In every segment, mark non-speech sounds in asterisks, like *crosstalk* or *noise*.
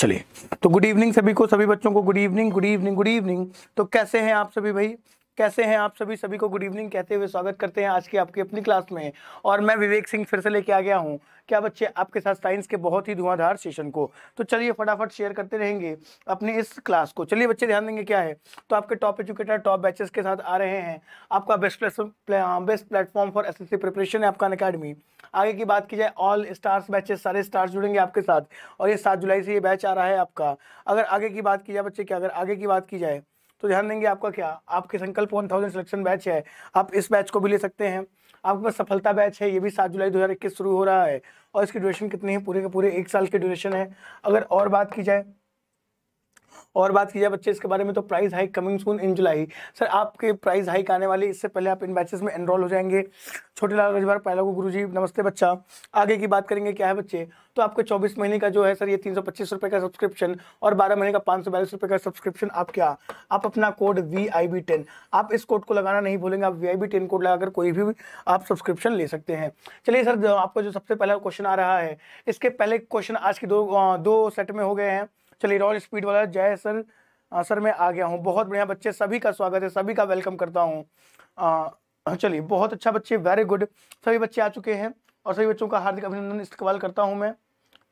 चलिए तो good evening सभी को सभी बच्चों को good evening good evening good evening तो कैसे हैं आप सभी भाई कैसे हैं आप सभी सभी को गुड इवनिंग कहते हुए स्वागत करते हैं आज की आपकी अपनी क्लास में और मैं विवेक सिंह फिर से लेके आ गया हूँ क्या बच्चे आपके साथ साइंस के बहुत ही धुआंधार सेशन को तो चलिए फटाफट शेयर करते रहेंगे अपने इस क्लास को चलिए बच्चे ध्यान देंगे क्या है तो आपके टॉप एजुकेटर टॉप बैचेस के साथ आ रहे हैं आपका best best platform for S S C preparation है आपका अकेडमी आगे की बात की जाए ऑल स्टार्स बैचेस सारे स्टार्स जुड़ेंगे आपके साथ और ये सात जुलाई से ये बैच आ रहा है आपका अगर आगे की बात की जाए बच्चे की अगर आगे की बात की जाए तो ध्यान देंगे आपका क्या आपके संकल्प वन थाउजेंड सिलेक्शन बैच है आप इस बैच को भी ले सकते हैं आपके पास सफलता बैच है ये भी सात जुलाई 2021 शुरू हो रहा है और इसकी ड्यूरेशन कितनी है पूरे के पूरे एक साल की ड्यूरेशन है अगर और बात की जाए और बात की जाए बच्चे इसके बारे में तो price hike coming soon in July sir आपके प्राइस हाइक आने वाली इससे पहले आप इन बैचेस में एनरोल हो जाएंगे छोटे लाल रजवार पहला को गुरु जी नमस्ते बच्चा आगे की बात करेंगे क्या है बच्चे तो आपके चौबीस महीने का जो है सर ये तीन सौ पच्चीस रुपये का सब्सक्रिप्शन और बारह महीने का पाँच सौ बयालीस रुपये का सब्सक्रिप्शन आप क्या आप अपना code V I B ten आप इस कोड को लगाना नहीं भूलेंगे आप V I B ten code लगाकर कोई भी आप सब्सक्रिप्शन ले सकते हैं चलिए सर आपको जो सबसे पहला क्वेश्चन आ रहा है इसके पहले क्वेश्चन आज के दो दो सेट में हो गए हैं चलिए रॉयल स्पीड वाला जय सर आ, सर मैं आ गया हूँ बहुत बढ़िया बच्चे सभी का स्वागत है सभी का वेलकम करता हूँ चलिए बहुत अच्छा बच्चे वेरी गुड सभी बच्चे आ चुके हैं और सभी बच्चों का हार्दिक अभिनंदन इस्तेमाल करता हूँ मैं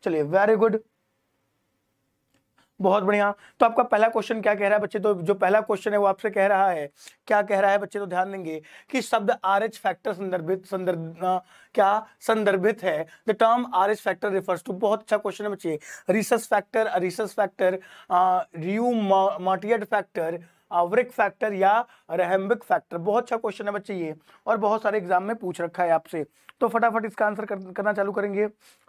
चलिए वेरी गुड बहुत बढ़िया तो आपका पहला क्वेश्चन क्या कह रहा है बच्चे तो जो पहला क्वेश्चन है वो आपसे कह रहा है क्या कह रहा है बच्चे तो ध्यान देंगे कि शब्द आर एच फैक्टर संदर्भित संदर्भ क्या संदर्भित है the term R H factor refers to बहुत अच्छा क्वेश्चन है बच्चे रिसर्स फैक्टर रिसस फैक्टर रियू मार्टियट फैक्टर आवरिक फैक्टर या रहम्बिक फैक्टर बहुत अच्छा क्वेश्चन है बच्चे ये और बहुत सारे एग्जाम में पूछ रखा है आपसे तो फटाफट इसका आंसर करना चालू करेंगे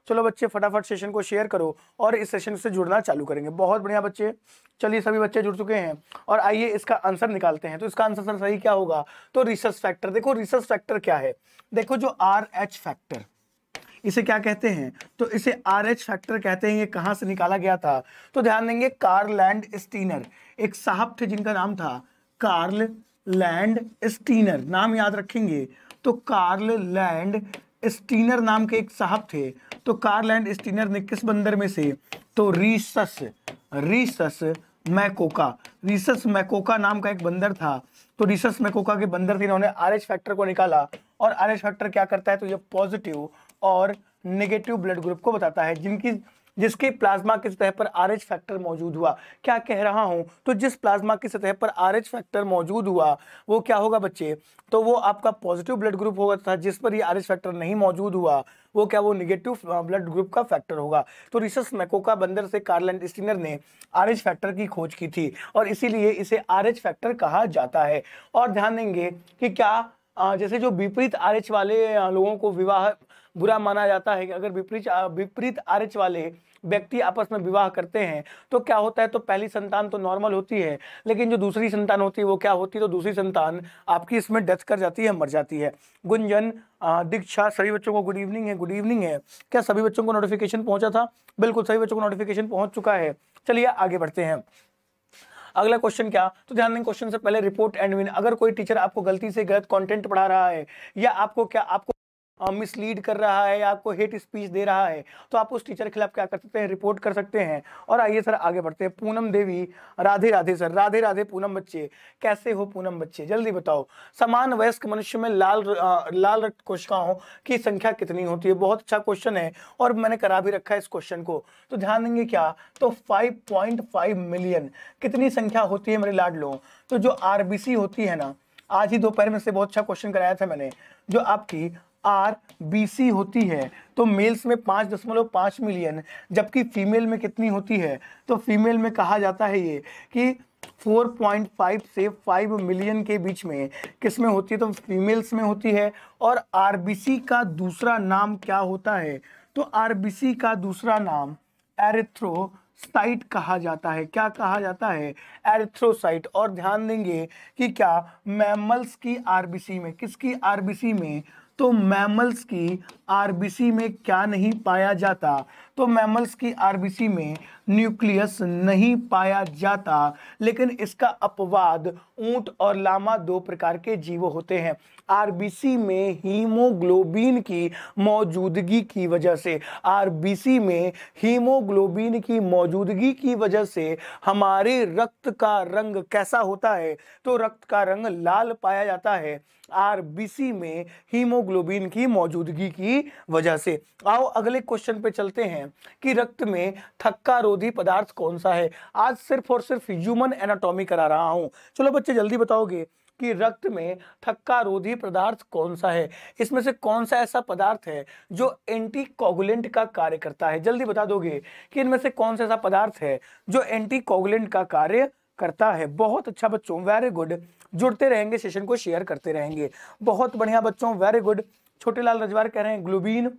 चलो बच्चे फटाफट सेशन को शेयर करो और इस सेशन से जुड़ना चालू करेंगे बहुत बढ़िया बच्चे चलिए सभी बच्चे जुड़ चुके हैं और आइए इसका आंसर निकालते हैं तो इसका आंसर सर सही क्या होगा तो रिसर्च फैक्टर देखो रिसर्च फैक्टर क्या है देखो जो आर एच फैक्टर इसे क्या कहते हैं तो इसे आर एच फैक्टर कहते हैं ये कहाँ से निकाला गया था तो ध्यान देंगे कार्लैंड स्टीनर एक साहब थे जिनका नाम था कार्ल लैंड स्टीनर नाम याद रखेंगे तो कार्ल लैंड स्टीनर नाम के एक साहब थे तो कार्लैंड स्टीनर ने किस बंदर में से तो rhesus rhesus macaca rhesus macaca नाम का एक बंदर था तो रीसस मैकोका के बंदर थे इन्होंने आर एच फैक्टर को निकाला और आर एच फैक्टर क्या करता है तो ये पॉजिटिव और नेगेटिव ब्लड ग्रुप को बताता है जिनकी जिसके प्लाज्मा की सतह पर आर एच फैक्टर मौजूद हुआ क्या कह रहा हूँ तो जिस प्लाज्मा की सतह पर आर एच फैक्टर मौजूद हुआ वो क्या होगा बच्चे तो वो आपका पॉजिटिव ब्लड ग्रुप होगा तथा जिस पर ये आर एच फैक्टर नहीं मौजूद हुआ वो क्या वो निगेटिव ब्लड ग्रुप का फैक्टर होगा तो रिसर्स मैकोका बंदर से कार्लैंड स्टिनर ने आर एच फैक्टर की खोज की थी और इसीलिए इसे आर एच फैक्टर कहा जाता है और ध्यान देंगे कि क्या जैसे जो विपरीत आर एच वाले लोगों को विवाह बुरा माना जाता है कि अगर विपरीत विपरीत आर्च वाले व्यक्ति आपस में विवाह करते हैं तो क्या होता है तो पहली संतान तो नॉर्मल होती है लेकिन जो दूसरी संतान होती है वो क्या होती है तो दूसरी संतान आपकी इसमें डेथ कर जाती है मर जाती है गुंजन दीक्षा सभी बच्चों को गुड इवनिंग है गुड इवनिंग है क्या सभी बच्चों को नोटिफिकेशन पहुंचा था बिल्कुल सभी बच्चों को नोटिफिकेशन पहुंच चुका है चलिए आगे बढ़ते हैं अगला क्वेश्चन क्या तो ध्यान दें क्वेश्चन से पहले रिपोर्ट एंड विन अगर कोई टीचर आपको गलती से गलत कॉन्टेंट पढ़ा रहा है या आपको क्या आपको मिसलीड कर रहा है या आपको हेट स्पीच दे रहा है तो आप उस टीचर के खिलाफ क्या कर सकते हैं रिपोर्ट कर सकते हैं और आइए सर आगे बढ़ते हैं पूनम देवी राधे राधे सर राधे राधे पूनम बच्चे कैसे हो पूनम बच्चे जल्दी बताओ समान वयस्क मनुष्य में लाल लाल रक्त कोशिकाओं की संख्या कितनी होती है बहुत अच्छा क्वेश्चन है और मैंने करा भी रखा है इस क्वेश्चन को तो ध्यान देंगे क्या तो फाइव मिलियन कितनी संख्या होती है मेरे लाडलों तो जो आरबीसी होती है ना आज ही दोपहर में से बहुत अच्छा क्वेश्चन कराया था मैंने जो आपकी आर बी सी होती है तो मेल्स में पाँच दशमलव पाँच मिलियन जबकि फीमेल में कितनी होती है तो फीमेल में कहा जाता है ये कि 4.5 से 5 मिलियन के बीच में किस में होती है तो फीमेल्स में होती है और सी का दूसरा नाम क्या होता है तो सी का दूसरा नाम एरिथ्रो साइट कहा जाता है क्या कहा जाता है एरिथ्रोसाइट और ध्यान देंगे कि क्या मैमल्स की आरबीसी में किसकी आरबीसी में तो मैमल्स की आरबीसी में क्या नहीं पाया जाता तो मैमल्स की आरबीसी में न्यूक्लियस नहीं पाया जाता लेकिन इसका अपवाद ऊंट और लामा दो प्रकार के जीव होते हैं आरबीसी में हीमोग्लोबिन की मौजूदगी की वजह से आरबीसी में हीमोग्लोबिन की मौजूदगी की वजह से हमारे रक्त का रंग कैसा होता है तो रक्त का रंग लाल पाया जाता है आरबीसी में हीमोग्लोबिन की मौजूदगी की वजह से आओ अगले क्वेश्चन पे चलते हैं कि रक्त में थक्का रोध विरोधी पदार्थ कौन सा है आज सिर्फ और सिर्फ ह्यूमन एनाटॉमी करा रहा हूँ चलो बच्चे जल्दी बताओगे कि रक्त में थक्का रोधी पदार्थ कौन सा है इसमें से कौन सा ऐसा पदार्थ है जो एंटी कोगुलेंट का कार्य करता है जल्दी बता दोगे कि इनमें से कौन सा ऐसा पदार्थ है जो एंटी कोगुलेंट का कार्य करता है बहुत अच्छा बच्चों वेरी गुड जुड़ते रहेंगे सेशन को शेयर करते रहेंगे बहुत बढ़िया बच्चों वेरी गुड छोटे लाल रजवार कह रहे हैं ग्लूबीन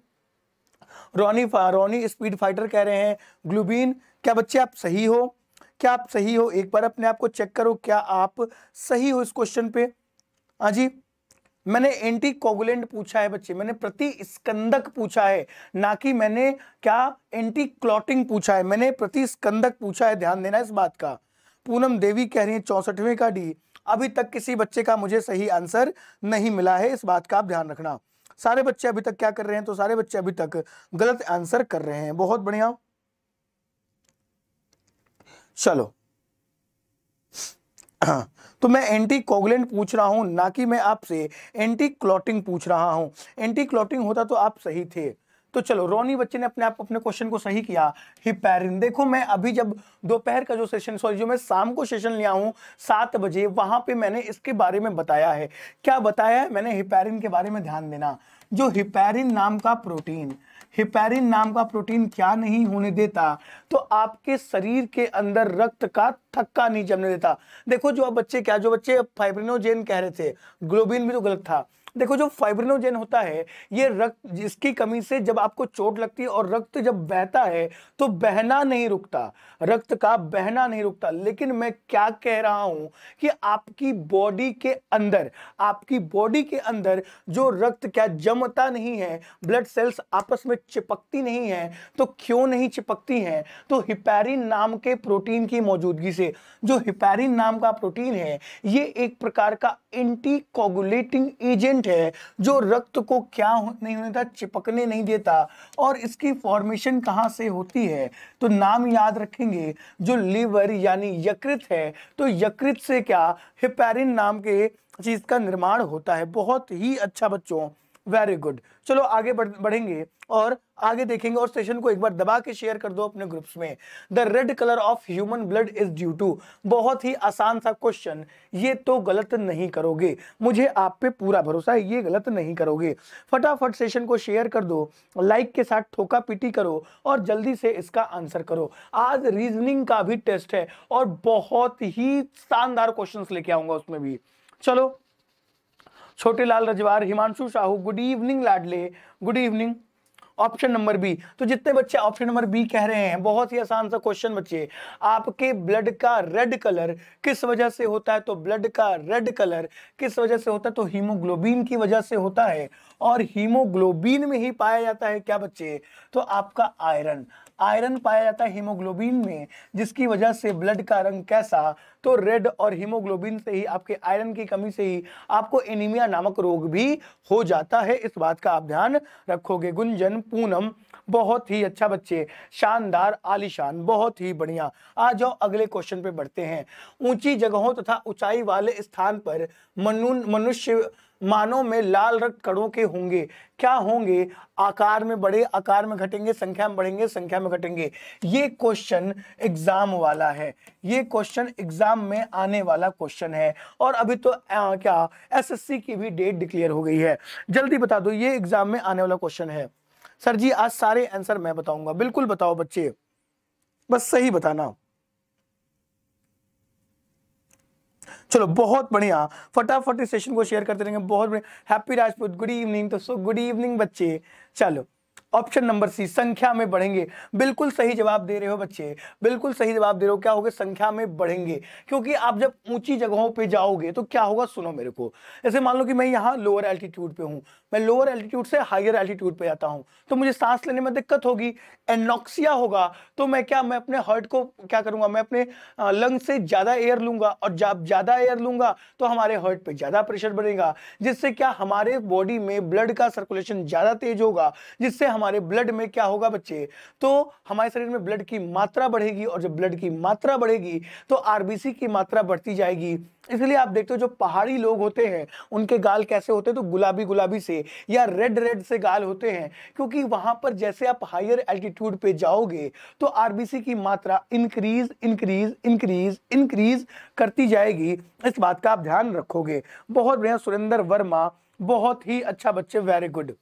रोनी रोनी स्पीड फाइटर कह रहे हैं ग्लूबीन क्या बच्चे आप सही हो क्या आप सही हो एक बार अपने आप को चेक करो क्या आप सही हो इस क्वेश्चन पे हाँ जी मैंने एंटी कोगुलेंट पूछा है बच्चे मैंने प्रति स्कंदक पूछा है ना कि मैंने क्या एंटी क्लॉटिंग पूछा है मैंने प्रति स्कंदक पूछा है ध्यान देना इस बात का पूनम देवी कह रही है चौसठवें का डी अभी तक किसी बच्चे का मुझे सही आंसर नहीं मिला है इस बात का आप ध्यान रखना सारे बच्चे अभी तक क्या कर रहे हैं तो सारे बच्चे अभी तक गलत आंसर कर रहे हैं बहुत बढ़िया चलो हाँ तो मैं एंटी कोगलेंट पूछ रहा हूं ना कि मैं आपसे एंटी क्लॉटिंग पूछ रहा हूं एंटी क्लॉटिंग होता तो आप सही थे तो चलो रोनी बच्चे ने अपने आप अपने क्वेश्चन को सही किया हिपेरिन देखो मैं अभी जब दोपहर का जो सेशन सॉरी जो मैं शाम को सेशन लिया हूँ सात बजे वहां पे मैंने इसके बारे में बताया है क्या बताया है मैंने हिपेरिन के बारे में ध्यान देना जो हिपेरिन नाम का प्रोटीन हिपेरिन नाम का प्रोटीन क्या नहीं होने देता तो आपके शरीर के अंदर रक्त का थक्का नहीं जमने देता देखो जो आप बच्चे क्या जो बच्चे फाइब्रिनोजेन कह रहे थे ग्लोबिन भी तो गलत था देखो जो फाइब्रिनोजेन होता है ये रक्त जिसकी कमी से जब आपको चोट लगती है और रक्त जब बहता है तो बहना नहीं रुकता रक्त का बहना नहीं रुकता लेकिन मैं क्या कह रहा हूं कि आपकी बॉडी के अंदर आपकी बॉडी के अंदर जो रक्त क्या जमता नहीं है ब्लड सेल्स आपस में चिपकती नहीं है तो क्यों नहीं चिपकती हैं तो हिपैरिन नाम के प्रोटीन की मौजूदगी से जो हिपैरिन नाम का प्रोटीन है ये एक प्रकार का एंटीकोगुलेटिंग एजेंट है जो रक्त को क्या नहीं होने देता चिपकने नहीं देता और इसकी फॉर्मेशन कहाँ से होती है तो नाम याद रखेंगे जो लीवर यानी यकृत है तो यकृत से क्या हिपेरिन नाम के चीज़ का निर्माण होता है बहुत ही अच्छा बच्चों वेरी गुड चलो आगे बढ़ बढ़ेंगे और आगे देखेंगे और सेशन को एक बार दबा के शेयर कर दो अपने ग्रुप्स में the red colour of human blood is due to बहुत ही आसान सा क्वेश्चन ये तो गलत नहीं करोगे मुझे आप पे पूरा भरोसा है ये गलत नहीं करोगे फटाफट सेशन को शेयर कर दो लाइक के साथ ठोका पिटी करो और जल्दी से इसका आंसर करो आज रीजनिंग का भी टेस्ट है और बहुत ही शानदार क्वेश्चन लेके आऊंगा उसमें भी चलो छोटे लाल रजवार हिमांशु साहू गुड इवनिंग लाडले good evening option number B तो जितने बच्चे ऑप्शन नंबर बी कह रहे हैं बहुत ही आसान सा क्वेश्चन बच्चे आपके ब्लड का रेड कलर किस वजह से होता है तो ब्लड का रेड कलर किस वजह से होता है तो हीमोग्लोबिन की वजह से होता है और हीमोग्लोबिन में ही पाया जाता है क्या बच्चे तो आपका आयरन आयरन पाया जाता है हीमोग्लोबिन में जिसकी वजह से ब्लड का रंग कैसा तो रेड और हीमोग्लोबिन से ही आपके आयरन की कमी से ही आपको एनीमिया नामक रोग भी हो जाता है इस बात का आप ध्यान रखोगे गुंजन पूनम बहुत ही अच्छा बच्चे शानदार आलिशान बहुत ही बढ़िया आ जाओ अगले क्वेश्चन पे बढ़ते हैं ऊंची जगहों तथा तो ऊंचाई वाले स्थान पर मनु मनुष्य मानो में लाल रक्त कणों के होंगे क्या होंगे आकार में बड़े आकार में घटेंगे संख्या में बढ़ेंगे संख्या में घटेंगे ये क्वेश्चन एग्जाम वाला है ये क्वेश्चन एग्जाम में आने वाला क्वेश्चन है और अभी तो आ, क्या एसएससी की भी डेट डिक्लेयर हो गई है जल्दी बता दो ये एग्जाम में आने वाला क्वेश्चन है सर जी आज सारे आंसर मैं बताऊंगा बिल्कुल बताओ बच्चे बस सही बताना चलो बहुत बढ़िया फटाफट इस सेशन को शेयर करते रहेंगे बहुत बढ़िया हैप्पी राजपूत गुड इवनिंग तो सो गुड इवनिंग बच्चे चलो ऑप्शन नंबर सी संख्या में बढ़ेंगे बिल्कुल सही जवाब दे रहे हो बच्चे बिल्कुल सही जवाब दे रहे हो क्या होगा संख्या में बढ़ेंगे क्योंकि आप जब ऊंची जगहों पे जाओगे तो क्या होगा सुनो मेरे को ऐसे मान लो कि मैं यहाँ लोअर एल्टीट्यूड पे हूँ मैं लोअर एल्टीट्यूड से हायर एल्टीट्यूड पे जाता हूँ तो मुझे सांस लेने में दिक्कत होगी एनॉक्सिया होगा तो मैं क्या मैं अपने हर्ट को क्या करूँगा मैं अपने लंग से ज़्यादा एयर लूँगा और जब ज़्यादा एयर लूँगा तो हमारे हर्ट पर ज़्यादा प्रेशर बढ़ेगा जिससे क्या हमारे बॉडी में ब्लड का सर्कुलेशन ज़्यादा तेज होगा जिससे हम हमारे ब्लड में क्या होगा बच्चे तो हमारे शरीर में ब्लड की मात्रा बढ़ेगी और जब ब्लड की मात्रा बढ़ेगी तो आरबीसी की मात्रा बढ़ती जाएगी इसलिए आप देखते हो जो पहाड़ी लोग होते हैं उनके गाल कैसे होते हैं तो गुलाबी गुलाबी से या रेड रेड से गाल होते हैं क्योंकि वहां पर जैसे आप हायर एल्टीट्यूड पे जाओगे तो आरबीसी की मात्रा इंक्रीज इंक्रीज इंक्रीज इंक्रीज करती जाएगी इस बात का आप ध्यान रखोगे बहुत बढ़िया सुरेंद्र वर्मा बहुत ही अच्छा बच्चे वेरी गुड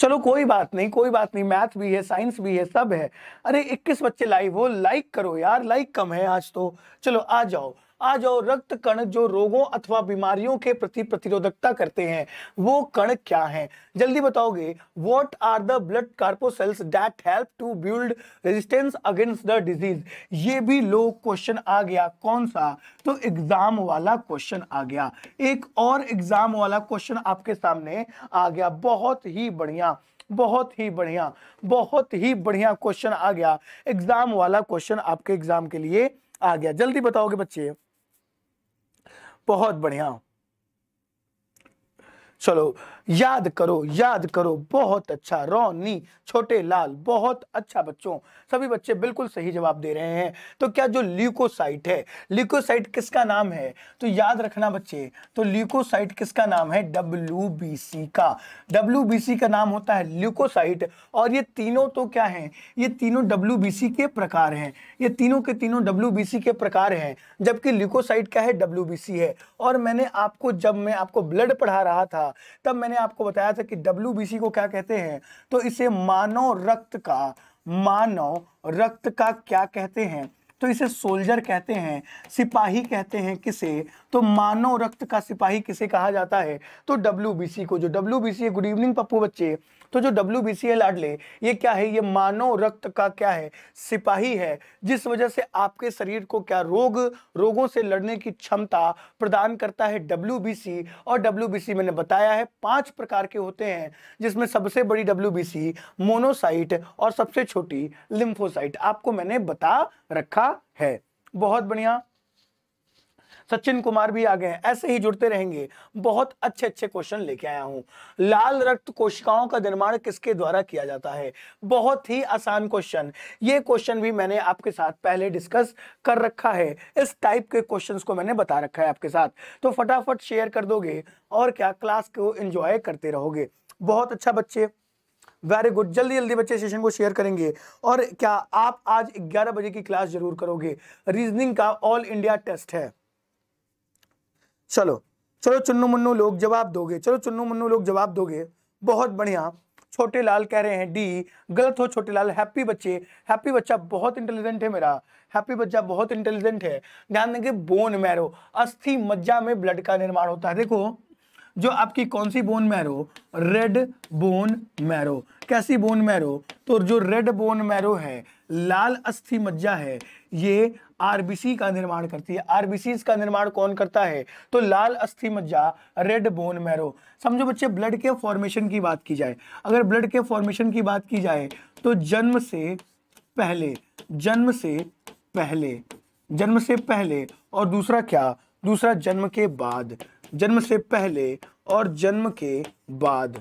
चलो कोई बात नहीं कोई बात नहीं मैथ भी है साइंस भी है सब है अरे इक्कीस बच्चे लाइव हो लाइक करो यार लाइक कम है आज तो चलो आ जाओ आज और रक्त कण जो रोगों अथवा बीमारियों के प्रति प्रतिरोधकता करते हैं वो कण क्या हैं जल्दी बताओगे what are the blood corpuscles that help to build resistance against the disease ये भी लो क्वेश्चन आ गया कौन सा तो एग्जाम वाला क्वेश्चन आ गया एक और एग्जाम वाला क्वेश्चन आपके सामने आ गया बहुत ही बढ़िया बहुत ही बढ़िया बहुत ही बढ़िया क्वेश्चन आ गया एग्जाम वाला क्वेश्चन आपके एग्जाम के लिए आ गया जल्दी बताओगे बच्चे बहुत बढ़िया चलो याद करो याद करो बहुत अच्छा रोनी छोटे लाल बहुत अच्छा बच्चों सभी बच्चे बिल्कुल सही जवाब दे रहे हैं तो क्या जो ल्यूकोसाइट है ल्यूकोसाइट किसका नाम है तो याद रखना बच्चे तो ल्यूकोसाइट किसका नाम है डब्ल्यू का डब्ल्यू का नाम होता है ल्यूकोसाइट और ये तीनों तो क्या है ये तीनों डब्ल्यू के प्रकार हैं ये तीनों के तीनों डब्ल्यू के प्रकार हैं जबकि ल्यूकोसाइट क्या है डब्ल्यू है और मैंने आपको जब मैं आपको ब्लड पढ़ा रहा था तब मैंने आपको बताया था कि डब्ल्यू को क्या कहते हैं तो इसे मानव रक्त का मानव रक्त का क्या कहते हैं तो इसे सोल्जर कहते हैं सिपाही कहते हैं किसे तो मानव रक्त का सिपाही किसे कहा जाता है तो डब्ल्यू को जो W B good evening Pappu बच्चे तो जो डब्ल्यू बी सी लाडले ये क्या है ये मानव रक्त का क्या है सिपाही है जिस वजह से आपके शरीर को क्या रोग रोगों से लड़ने की क्षमता प्रदान करता है डब्ल्यू बी सी और डब्ल्यू बी सी मैंने बताया है पांच प्रकार के होते हैं जिसमें सबसे बड़ी डब्ल्यू बी सी मोनोसाइट और सबसे छोटी लिम्फोसाइट आपको मैंने बता रखा रहा है बहुत बढ़िया सचिन कुमार भी आ गए हैं ऐसे ही जुड़ते रहेंगे बहुत अच्छे अच्छे क्वेश्चन लेके आया हूं लाल रक्त कोशिकाओं का निर्माण किसके द्वारा किया जाता है बहुत ही आसान क्वेश्चन ये क्वेश्चन भी मैंने आपके साथ पहले डिस्कस कर रखा है इस टाइप के क्वेश्चंस को मैंने बता रखा है आपके साथ तो फटाफट शेयर कर दोगे और क्या क्लास को इंजॉय करते रहोगे बहुत अच्छा बच्चे वेरी गुड जल्दी जल्दी बच्चे सेशन को शेयर करेंगे और क्या आप आज 11 बजे की क्लास जरूर करोगे रीजनिंग का ऑल इंडिया टेस्ट है चलो चलो चुन्नू मुन्नू लोग जवाब दोगे चलो चुन्नू मुन्नू लोग जवाब दोगे बहुत बढ़िया छोटे लाल कह रहे हैं डी गलत हो छोटे लाल हैप्पी बच्चे हैप्पी बच्चा बहुत इंटेलिजेंट है मेरा हैप्पी बच्चा बहुत इंटेलिजेंट है ध्यान देंगे बोन मैरो अस्थि मज्जा में ब्लड का निर्माण होता है देखो जो आपकी कौन सी bone marrow red bone marrow कैसी बोन मैरो तो जो रेड बोन मैरो है लाल अस्थि मज्जा है ये आरबीसी का निर्माण करती है आरबीसी का निर्माण कौन करता है तो लाल अस्थि मज्जा रेड बोन मैरो समझो बच्चे ब्लड के फॉर्मेशन की बात की जाए अगर ब्लड के फॉर्मेशन की बात की जाए तो जन्म से पहले जन्म से पहले जन्म से पहले और दूसरा क्या दूसरा जन्म के बाद जन्म से पहले और जन्म के बाद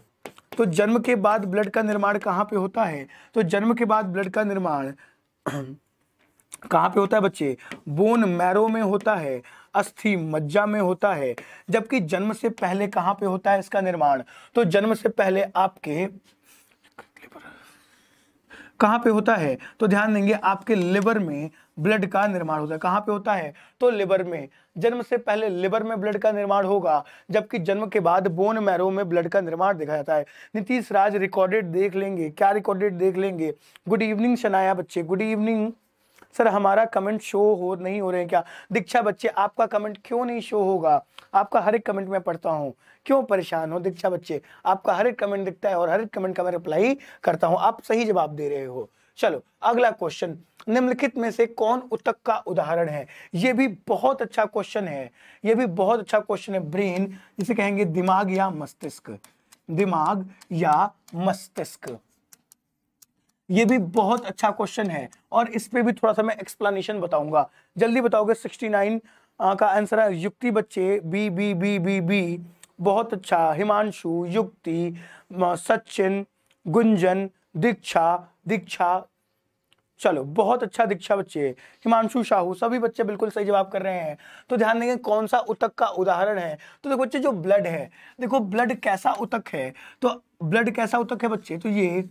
तो जन्म के बाद ब्लड का निर्माण कहाँ पे होता है तो जन्म के बाद ब्लड का निर्माण *clears throat* कहाँ पे होता है बच्चे बोन मैरो में होता है अस्थि मज्जा में होता है जबकि जन्म से पहले कहाँ पे होता है इसका निर्माण तो जन्म से पहले आपके कहाँ पे होता है तो ध्यान देंगे आपके लिवर में ब्लड का निर्माण होता है कहाँ पे होता है तो लिवर में जन्म से पहले लिवर में ब्लड का निर्माण होगा जबकि जन्म के बाद बोन मैरो में ब्लड का निर्माण देखा जाता है नीतीश राज रिकॉर्डेड देख लेंगे क्या रिकॉर्डेड देख लेंगे गुड इवनिंग शनाया बच्चे गुड इवनिंग सर हमारा कमेंट शो हो नहीं हो रहे हैं क्या दीक्षा बच्चे आपका कमेंट क्यों नहीं शो होगा आपका हर एक कमेंट मैं पढ़ता हूँ क्यों परेशान हो दीक्षा बच्चे आपका हर एक कमेंट दिखता है और हर एक कमेंट का मैं रिप्लाई करता हूँ आप सही जवाब दे रहे हो चलो अगला क्वेश्चन निम्नलिखित में से कौन उतक का उदाहरण है ये भी बहुत अच्छा क्वेश्चन है ये भी बहुत अच्छा क्वेश्चन है ब्रेन जिसे कहेंगे दिमाग या मस्तिष्क दिमाग या मस्तिष्क ये भी बहुत अच्छा क्वेश्चन है और इस पर भी थोड़ा सा मैं एक्सप्लेनेशन बताऊंगा जल्दी बताओगे 69 नाइन का आंसर है युक्ति बच्चे B B B B B बहुत अच्छा हिमांशु युक्ति सचिन गुंजन दीक्षा दीक्षा चलो बहुत अच्छा दीक्षा बच्चे हिमांशु शाहू सभी बच्चे बिल्कुल सही जवाब कर रहे हैं तो ध्यान देंगे कौन सा उतक का उदाहरण है तो देखो बच्चे जो ब्लड है देखो ब्लड कैसा उतक है तो ब्लड कैसा उतक है बच्चे तो ये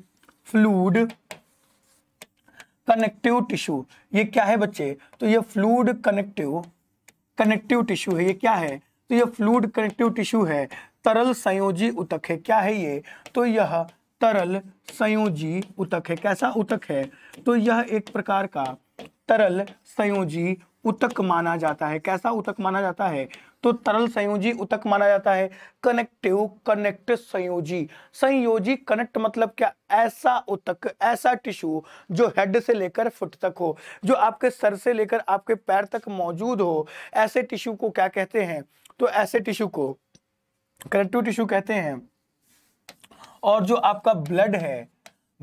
फ्लूड कनेक्टिव टिश्यू ये क्या है बच्चे तो ये फ्लूड कनेक्टिव कनेक्टिव टिश्यू है ये क्या है तो ये फ्लूड कनेक्टिव टिश्यू है तरल संयोजी उतक है क्या है ये तो यह तरल संयोजी उतक है कैसा उतक है तो यह एक प्रकार का तरल संयोजी उतक माना जाता है कैसा उतक माना जाता है तो तरल संयोजी उतक माना जाता है कनेक्टिव कनेक्ट संयोजी संयोजी कनेक्ट मतलब क्या ऐसा उतक ऐसा टिश्यू जो हेड से लेकर फुट तक हो जो आपके सर से लेकर आपके पैर तक मौजूद हो ऐसे टिश्यू को क्या कहते हैं तो ऐसे टिश्यू को कनेक्टिव टिश्यू कहते हैं और जो आपका ब्लड है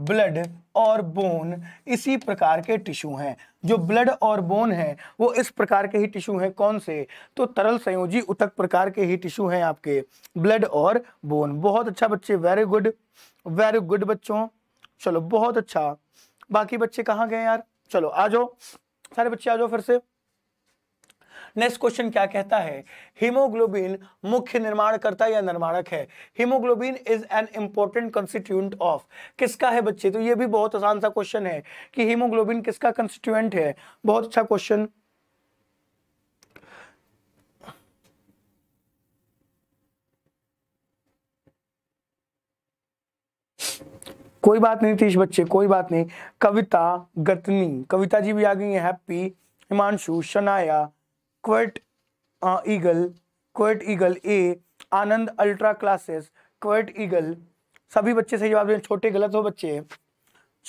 ब्लड और बोन इसी प्रकार के टिश्यू हैं जो ब्लड और बोन है वो इस प्रकार के ही टिश्यू हैं कौन से तो तरल संयोजी उतक प्रकार के ही टिश्यू हैं आपके ब्लड और बोन बहुत अच्छा बच्चे वेरी गुड वेरी गुड बच्चों चलो बहुत अच्छा बाकी बच्चे कहाँ गए यार चलो आ जाओ सारे बच्चे आ जाओ फिर से नेक्स्ट क्वेश्चन क्या कहता है हीमोग्लोबिन मुख्य निर्माणकर्ता या निर्माणक है haemoglobin is an important constituent of किसका है बच्चे तो ये भी बहुत आसान सा क्वेश्चन है कि हीमोग्लोबिन किसका कंस्टिट्यूएंट है बहुत अच्छा क्वेश्चन कोई बात नहीं तीस बच्चे कोई बात नहीं कविता गतनी कविता जी भी आ गई है happy Himanshu Shanaya quiet eagle quiet eagle A Anand ultra classes quiet eagle सभी बच्चे सही जवाब दें छोटे गलत हो बच्चे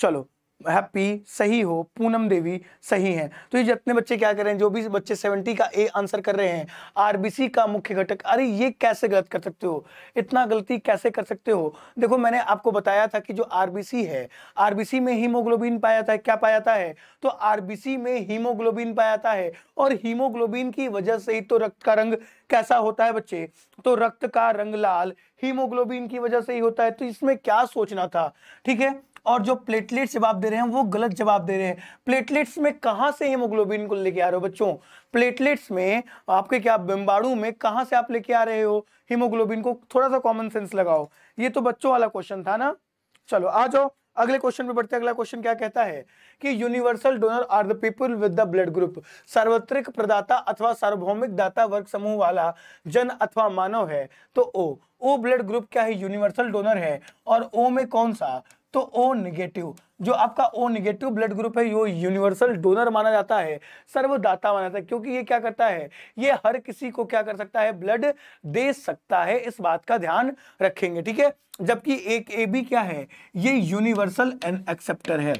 चलो हैप्पी सही हो पूनम देवी सही हैं तो ये जितने बच्चे क्या कर रहे हैं जो भी बच्चे 70 का ए आंसर कर रहे हैं आरबीसी का मुख्य घटक अरे ये कैसे गलत कर सकते हो इतना गलती कैसे कर सकते हो देखो मैंने आपको बताया था कि जो आरबीसी है आरबीसी में हीमोग्लोबिन पाया जाता है क्या पाया था है तो आरबीसी में हीमोग्लोबिन पाया था है और हीमोग्लोबिन की वजह से ही तो रक्त का रंग कैसा होता है बच्चे तो रक्त का रंग लाल हीमोग्लोबिन की वजह से ही होता है तो इसमें क्या सोचना था ठीक है और जो प्लेटलेट्स जवाब दे रहे हैं वो गलत जवाब दे रहे हैं प्लेटलेट्स में कहाँ से हीमोग्लोबिन को लेके आ रहे हो बच्चों प्लेटलेट्स में आपके क्या बिम्बाड़ू में कहाँ से आप लेके आ रहे हो हीमोग्लोबिन को थोड़ा सा कॉमन सेंस लगाओ ये तो बच्चों वाला क्वेश्चन था ना चलो आ जाओ अगले क्वेश्चन पे बढ़ते हैं अगला क्वेश्चन क्या कहता है कि universal donor are the people with the blood group सार्वत्रिक प्रदाता अथवा सार्वभौमिक दाता वर्ग समूह वाला जन अथवा मानव है तो ओ ओ ब्लड ग्रुप क्या है यूनिवर्सल डोनर है और ओ में कौन सा तो ओ निगेटिव जो आपका ओ निगेटिव ब्लड ग्रुप है वो यूनिवर्सल डोनर माना जाता है सर्वदाता माना जाता है क्योंकि ये क्या करता है ये हर किसी को क्या कर सकता है ब्लड दे सकता है इस बात का ध्यान रखेंगे ठीक है जबकि एक ए बी क्या है ये यूनिवर्सल एन एक्सेप्टर है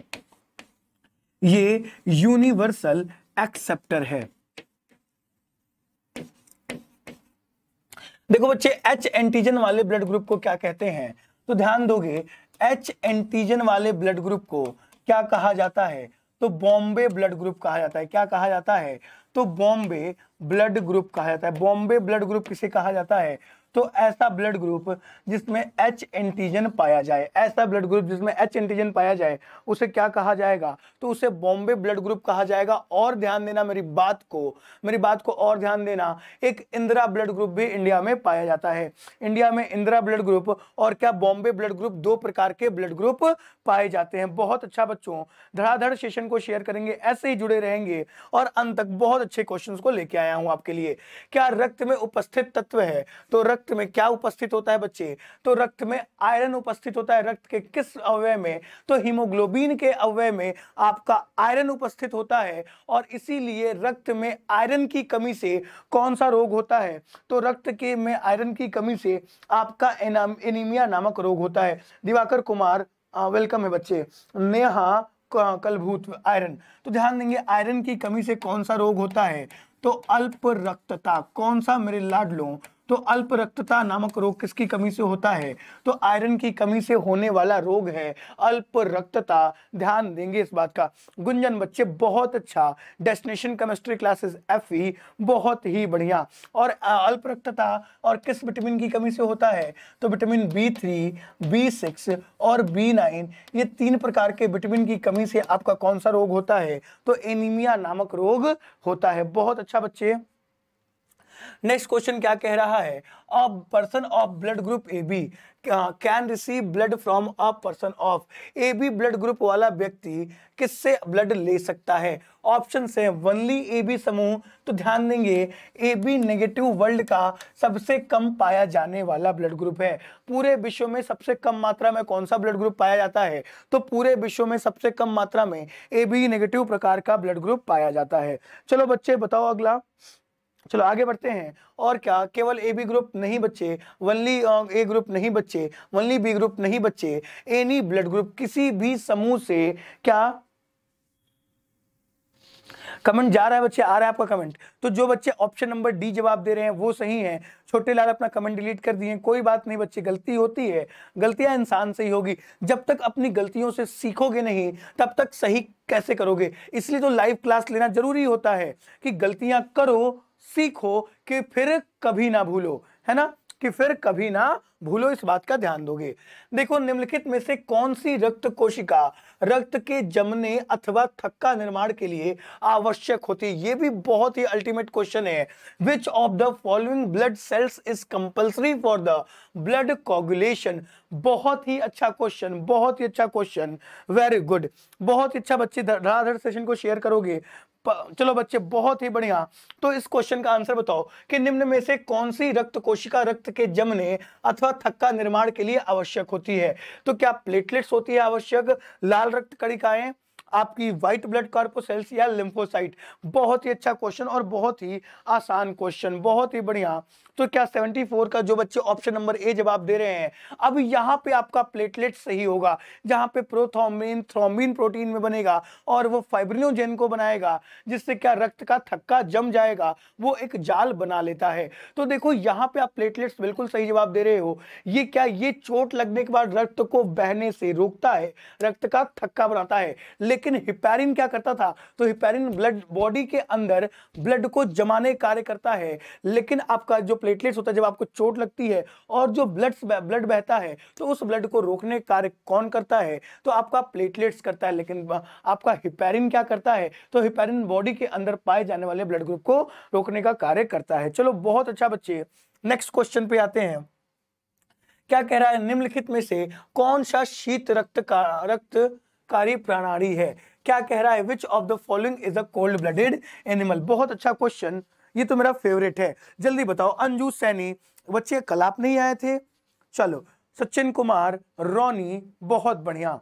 ये यूनिवर्सल एक्सेप्टर है देखो बच्चे एच एंटीजन वाले ब्लड ग्रुप को क्या कहते हैं तो ध्यान दोगे एच एंटीजन वाले ब्लड ग्रुप को क्या कहा जाता है तो बॉम्बे ब्लड ग्रुप कहा जाता है क्या कहा जाता है तो बॉम्बे ब्लड ग्रुप कहा जाता है बॉम्बे ब्लड ग्रुप किसे कहा जाता है तो ऐसा ब्लड ग्रुप जिसमें एच एंटीजन पाया जाए ऐसा ब्लड ग्रुप जिसमें एच एंटीजन पाया जाए उसे क्या कहा जाएगा तो उसे बॉम्बे ब्लड ग्रुप कहा जाएगा और ध्यान देना मेरी बात को मेरी बात को और ध्यान देना एक इंदिरा ब्लड ग्रुप भी इंडिया में पाया जाता है इंडिया में इंदिरा ब्लड ग्रुप और क्या बॉम्बे ब्लड ग्रुप दो प्रकार के ब्लड ग्रुप पाए जाते हैं बहुत अच्छा बच्चों धड़ाधड़ सेशन को शेयर करेंगे ऐसे ही जुड़े रहेंगे और अंत तक बहुत अच्छे क्वेश्चन को लेके आया हूँ आपके लिए क्या रक्त में उपस्थित तत्व है तो रक्त रक्त में क्या उपस्थित होता है बच्चे तो रक्त में आयरन उपस्थित होता है रक्त के किस अवय में तो हीमोग्लोबिन के अवय में आपका आयरन उपस्थित होता है और इसीलिए रक्त में आयरन की कमी से कौन सा रोग होता है तो रक्त के में आयरन की कमी से आपका एनीमिया नामक रोग होता है दिवाकर कुमार वेलकम है बच्चे नेहा कलभूत आयरन तो ध्यान देंगे आयरन की कमी से कौन सा रोग होता है तो अल्प रक्तता कौन सा मेरे लाडलों तो अल्प रक्तता नामक रोग किसकी कमी से होता है तो आयरन की कमी से होने वाला रोग है अल्प रक्तता ध्यान देंगे इस बात का गुंजन बच्चे बहुत अच्छा destination chemistry classes F E e, बहुत ही बढ़िया और अल्प रक्तता और किस विटामिन की कमी से होता है तो vitamin B three B six और बी नाइन ये तीन प्रकार के विटामिन की कमी से आपका कौन सा रोग होता है तो एनीमिया नामक रोग होता है बहुत अच्छा बच्चे नेक्स्ट क्वेश्चन क्या कह रहा है a person of blood group A B can receive blood from a person of A B blood group वाला व्यक्ति किससे ब्लड ले सकता है ऑप्शन है वनली ए बी समूह तो ध्यान देंगे ए बी नेगेटिव वर्ल्ड का सबसे कम पाया जाने वाला ब्लड ग्रुप है पूरे विश्व में सबसे कम मात्रा में कौन सा ब्लड ग्रुप पाया जाता है तो पूरे विश्व में सबसे कम मात्रा में ए बी नेगेटिव प्रकार का ब्लड ग्रुप पाया जाता है चलो बच्चे बताओ अगला चलो आगे बढ़ते हैं और क्या केवल ए बी ग्रुप नहीं बच्चे वनली ए ग्रुप नहीं बच्चे वनली बी ग्रुप नहीं बच्चे एनी ब्लड ग्रुप किसी भी समूह से क्या कमेंट जा रहा है बच्चे आ रहा है आपका कमेंट तो जो बच्चे ऑप्शन नंबर डी जवाब दे रहे हैं वो सही है छोटे लाल अपना कमेंट डिलीट कर दिए कोई बात नहीं बच्चे गलती होती है गलतियां इंसान से ही होगी जब तक अपनी गलतियों से सीखोगे नहीं तब तक सही कैसे करोगे इसलिए तो लाइव क्लास लेना जरूरी होता है कि गलतियां करो सीखो कि फिर कभी ना भूलो है ना कि फिर कभी ना भूलो इस बात का ध्यान दोगे देखो निम्नलिखित में से कौन सी रक्त कोशिका रक्त के जमने अथवा थक्का निर्माण के लिए आवश्यक होती है ये भी बहुत ही अल्टीमेट क्वेश्चन है which of the following blood cells is compulsory for the blood coagulation बहुत ही अच्छा क्वेश्चन बहुत ही अच्छा क्वेश्चन वेरी गुड बहुत ही अच्छा बच्चे सेशन को शेयर करोगे चलो बच्चे बहुत ही बढ़िया तो इस क्वेश्चन का आंसर बताओ कि निम्न में से कौन सी रक्त कोशिका रक्त के जमने अथवा थक्का निर्माण के लिए आवश्यक होती है तो क्या प्लेटलेट्स होती है आवश्यक लाल रक्त कणिकाएं आपकी व्हाइट ब्लड कार्पोसेल्स या लिम्फोसाइट बहुत ही अच्छा क्वेश्चन और बहुत ही आसान क्वेश्चन बहुत ही बढ़िया तो क्या 74 का जो बच्चे ऑप्शन नंबर ए जवाब दे रहे हैं अब यहाँ पे आपका प्लेटलेट सही होगा जहाँ पे प्रोथोमिन थ्रोमिन प्रोटीन में बनेगा और वो फाइब्रिनोजेन को बनाएगा जिससे क्या रक्त का थक्का जम जाएगा वो एक जाल बना लेता है तो देखो यहाँ पे आप प्लेटलेट्स बिल्कुल सही जवाब दे रहे हो ये क्या ये चोट लगने के बाद रक्त को बहने से रोकता है रक्त का थक्का बनाता है लेकिन हिपेरिन क्या करता था तो हिपेरिन ब्लड बॉडी के अंदर ब्लड को जमाने कार्य करता है लेकिन आपका जो प्लेटलेट्स होता है जब आपको चोट लगती है और जो ब्लड ब्लड बहता है तो उस ब्लड को रोकने कार्य कौन करता है तो आपका प्लेटलेट्स करता है लेकिन आपका हिपेरिन क्या करता है तो हिपेरिन बॉडी के अंदर पाए जाने वाले ब्लड ग्रुप को रोकने का कार्य करता है चलो बहुत अच्छा बच्चे नेक्स्ट क्वेश्चन पे आते हैं क्या कह रहा है निम्नलिखित में से कौन सा शीत रक्त का रक्तकारी प्रणाली है क्या कह रहा है which of the following is a cold blooded animal बहुत अच्छा क्वेश्चन ये तो मेरा फेवरेट है जल्दी बताओ अंजू सैनी बच्चे कलाप नहीं आए थे चलो सचिन कुमार रोनी बहुत बढ़िया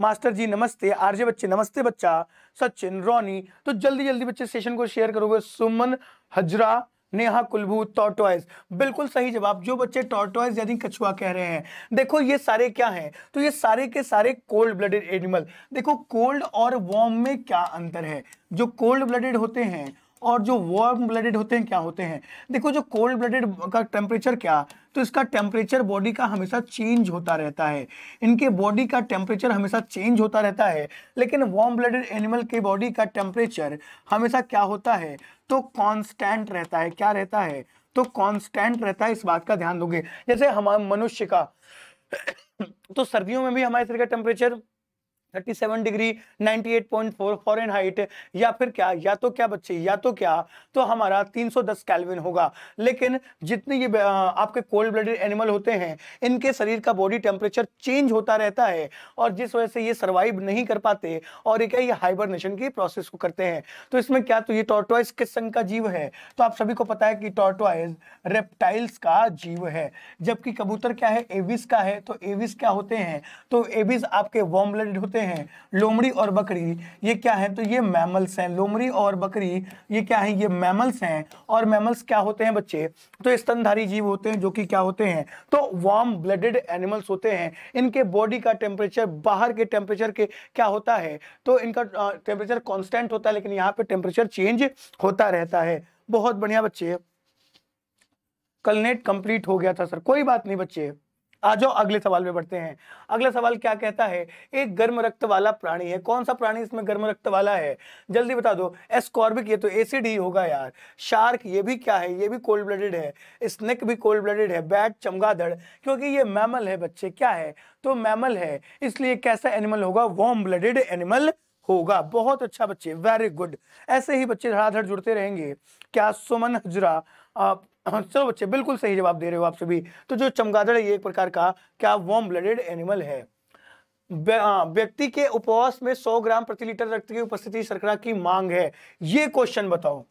मास्टर जी नमस्ते आरजे बच्चे नमस्ते बच्चा सचिन रोनी तो जल्दी जल्दी बच्चे सेशन को शेयर करोगे सुमन हजरा नेहा कुलभू टॉर्टोइज बिल्कुल सही जवाब जो बच्चे टॉर्टोइज यदि कछुआ कह रहे हैं देखो ये सारे क्या हैं तो ये सारे के सारे कोल्ड ब्लडेड एनिमल देखो कोल्ड और वार्म में क्या अंतर है जो कोल्ड ब्लडेड होते हैं और जो वार्म ब्लडेड होते हैं क्या होते हैं देखो जो कोल्ड ब्लडेड का टेम्परेचर क्या तो इसका टेम्परेचर बॉडी का हमेशा चेंज होता रहता है इनके बॉडी का टेम्परेचर हमेशा चेंज होता रहता है लेकिन वार्म ब्लडेड एनिमल के बॉडी का टेम्परेचर हमेशा क्या होता है तो कॉन्स्टेंट रहता है क्या रहता है तो कॉन्स्टेंट रहता है इस बात का ध्यान दोगे जैसे हमारे मनुष्य का तो सर्दियों में भी हमारे शरीर का टेम्परेचर 37 डिग्री 98.4 फॉरेन हाइट या फिर क्या या तो क्या बच्चे या तो क्या तो हमारा 310 कैलविन होगा लेकिन जितने ये आपके कोल्ड ब्लडेड एनिमल होते हैं इनके शरीर का बॉडी टेम्परेचर चेंज होता रहता है और जिस वजह से ये सर्वाइव नहीं कर पाते और ये क्या ये हाइबरनेशन की प्रोसेस को करते हैं तो इसमें क्या तो ये टॉर्टोइस किस संघ का जीव है तो आप सभी को पता है कि टॉर्टोइस रेप्टाइल्स का जीव है जबकि कबूतर क्या है एविस का है तो एविस क्या होते हैं तो एविस आपके वॉर्म ब्लडेड होते हैं हैं लोमड़ी और बकरी ये क्या है तो ये मैमल्स हैं लोमड़ी और बकरी ये क्या है ये मैमल्स हैं और मैमल्स क्या होते हैं बच्चे तो स्तनधारी जीव होते हैं जो कि क्या होते हैं तो वार्म ब्लडेड एनिमल्स होते हैं इनके बॉडी का टेम्परेचर बाहर के टेम्परेचर के क्या होता है तो इनका टेम्परेचर कॉन्स्टेंट होता है लेकिन यहाँ पे टेम्परेचर चेंज होता रहता है बहुत बढ़िया बच्चे कलनेट कंप्लीट हो गया था सर कोई बात नहीं बच्चे आ जाओ अगले सवाल में बढ़ते हैं अगला सवाल क्या कहता है एक गर्म रक्त वाला प्राणी है कौन सा प्राणी इसमें गर्म रक्त वाला है जल्दी बता दो एस्कॉर्बिक ये तो एसिड ही होगा यार शार्क ये भी क्या है ये भी कोल्ड ब्लडेड है स्नेक भी कोल्ड ब्लडेड है बैट चमगादड़ क्योंकि ये मैमल है बच्चे क्या है तो मैमल है इसलिए कैसा एनिमल होगा वॉर्म ब्लडेड एनिमल होगा बहुत अच्छा बच्चे वेरी गुड ऐसे ही बच्चे धड़ाधड़ जुड़ते रहेंगे क्या सुमन हजरा हाँ चलो बच्चे बिल्कुल सही जवाब दे रहे हो आप सभी तो जो चमगादड़ है ये एक प्रकार का क्या वॉर्म ब्लडेड एनिमल है हाँ, व्यक्ति के उपवास में 100 ग्राम प्रति लीटर रक्त की उपस्थिति शर्करा की मांग है ये क्वेश्चन बताओ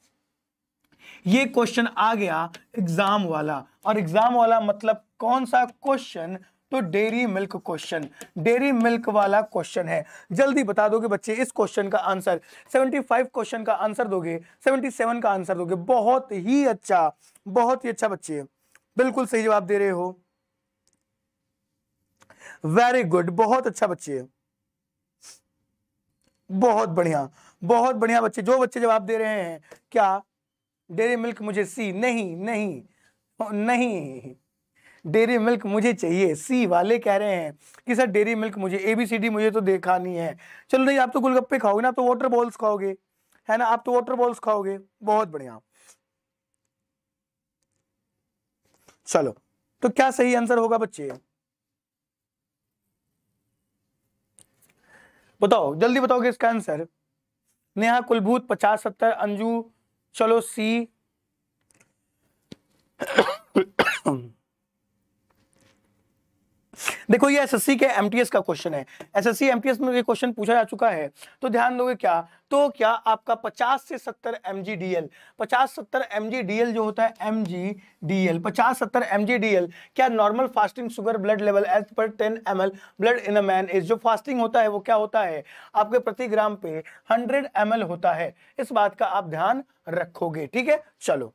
ये क्वेश्चन आ गया एग्जाम वाला और एग्जाम वाला मतलब कौन सा क्वेश्चन तो dairy milk question dairy milk वाला क्वेश्चन है जल्दी बता दोगे बच्चे इस क्वेश्चन का आंसर 75 क्वेश्चन का आंसर दोगे 77 का आंसर दोगे बहुत ही अच्छा बहुत ही अच्छा बच्चे बिल्कुल सही जवाब दे रहे हो वेरी गुड बहुत अच्छा बच्चे बहुत बढ़िया बहुत बढ़िया बच्चे जो बच्चे जवाब दे रहे हैं क्या डेरी मिल्क मुझे सी नहीं नहीं नहीं डेरी मिल्क मुझे चाहिए सी वाले कह रहे हैं कि सर डेरी मिल्क मुझे ए बी सी डी मुझे तो देखा नहीं है चलो नहीं आप तो गोलगप्पे खाओगे ना आप तो वाटर बॉल्स खाओगे है ना आप तो वाटर बॉल्स खाओगे बहुत बढ़िया चलो तो क्या सही आंसर होगा बच्चे बताओ जल्दी बताओगे इसका आंसर नेहा कुलभूत पचास सत्तर अंजू चलो सी देखो ये एसएससी के एमटीएस का क्वेश्चन है एसएससी एमटीएस में ये क्वेश्चन पूछा जा चुका है तो ध्यान दोगे क्या तो क्या आपका 50 से 70 एम जी डी एमजीडीएल 50 70 एमजीडीएल जो होता है एम जी डी एमजीडीएल 50 70 एमजीडीएल क्या normal fasting sugar blood level as per 10 ML blood in a man is जो फास्टिंग होता है वो क्या होता है आपके प्रति ग्राम पे 100 एमएल होता है इस बात का आप ध्यान रखोगे ठीक है चलो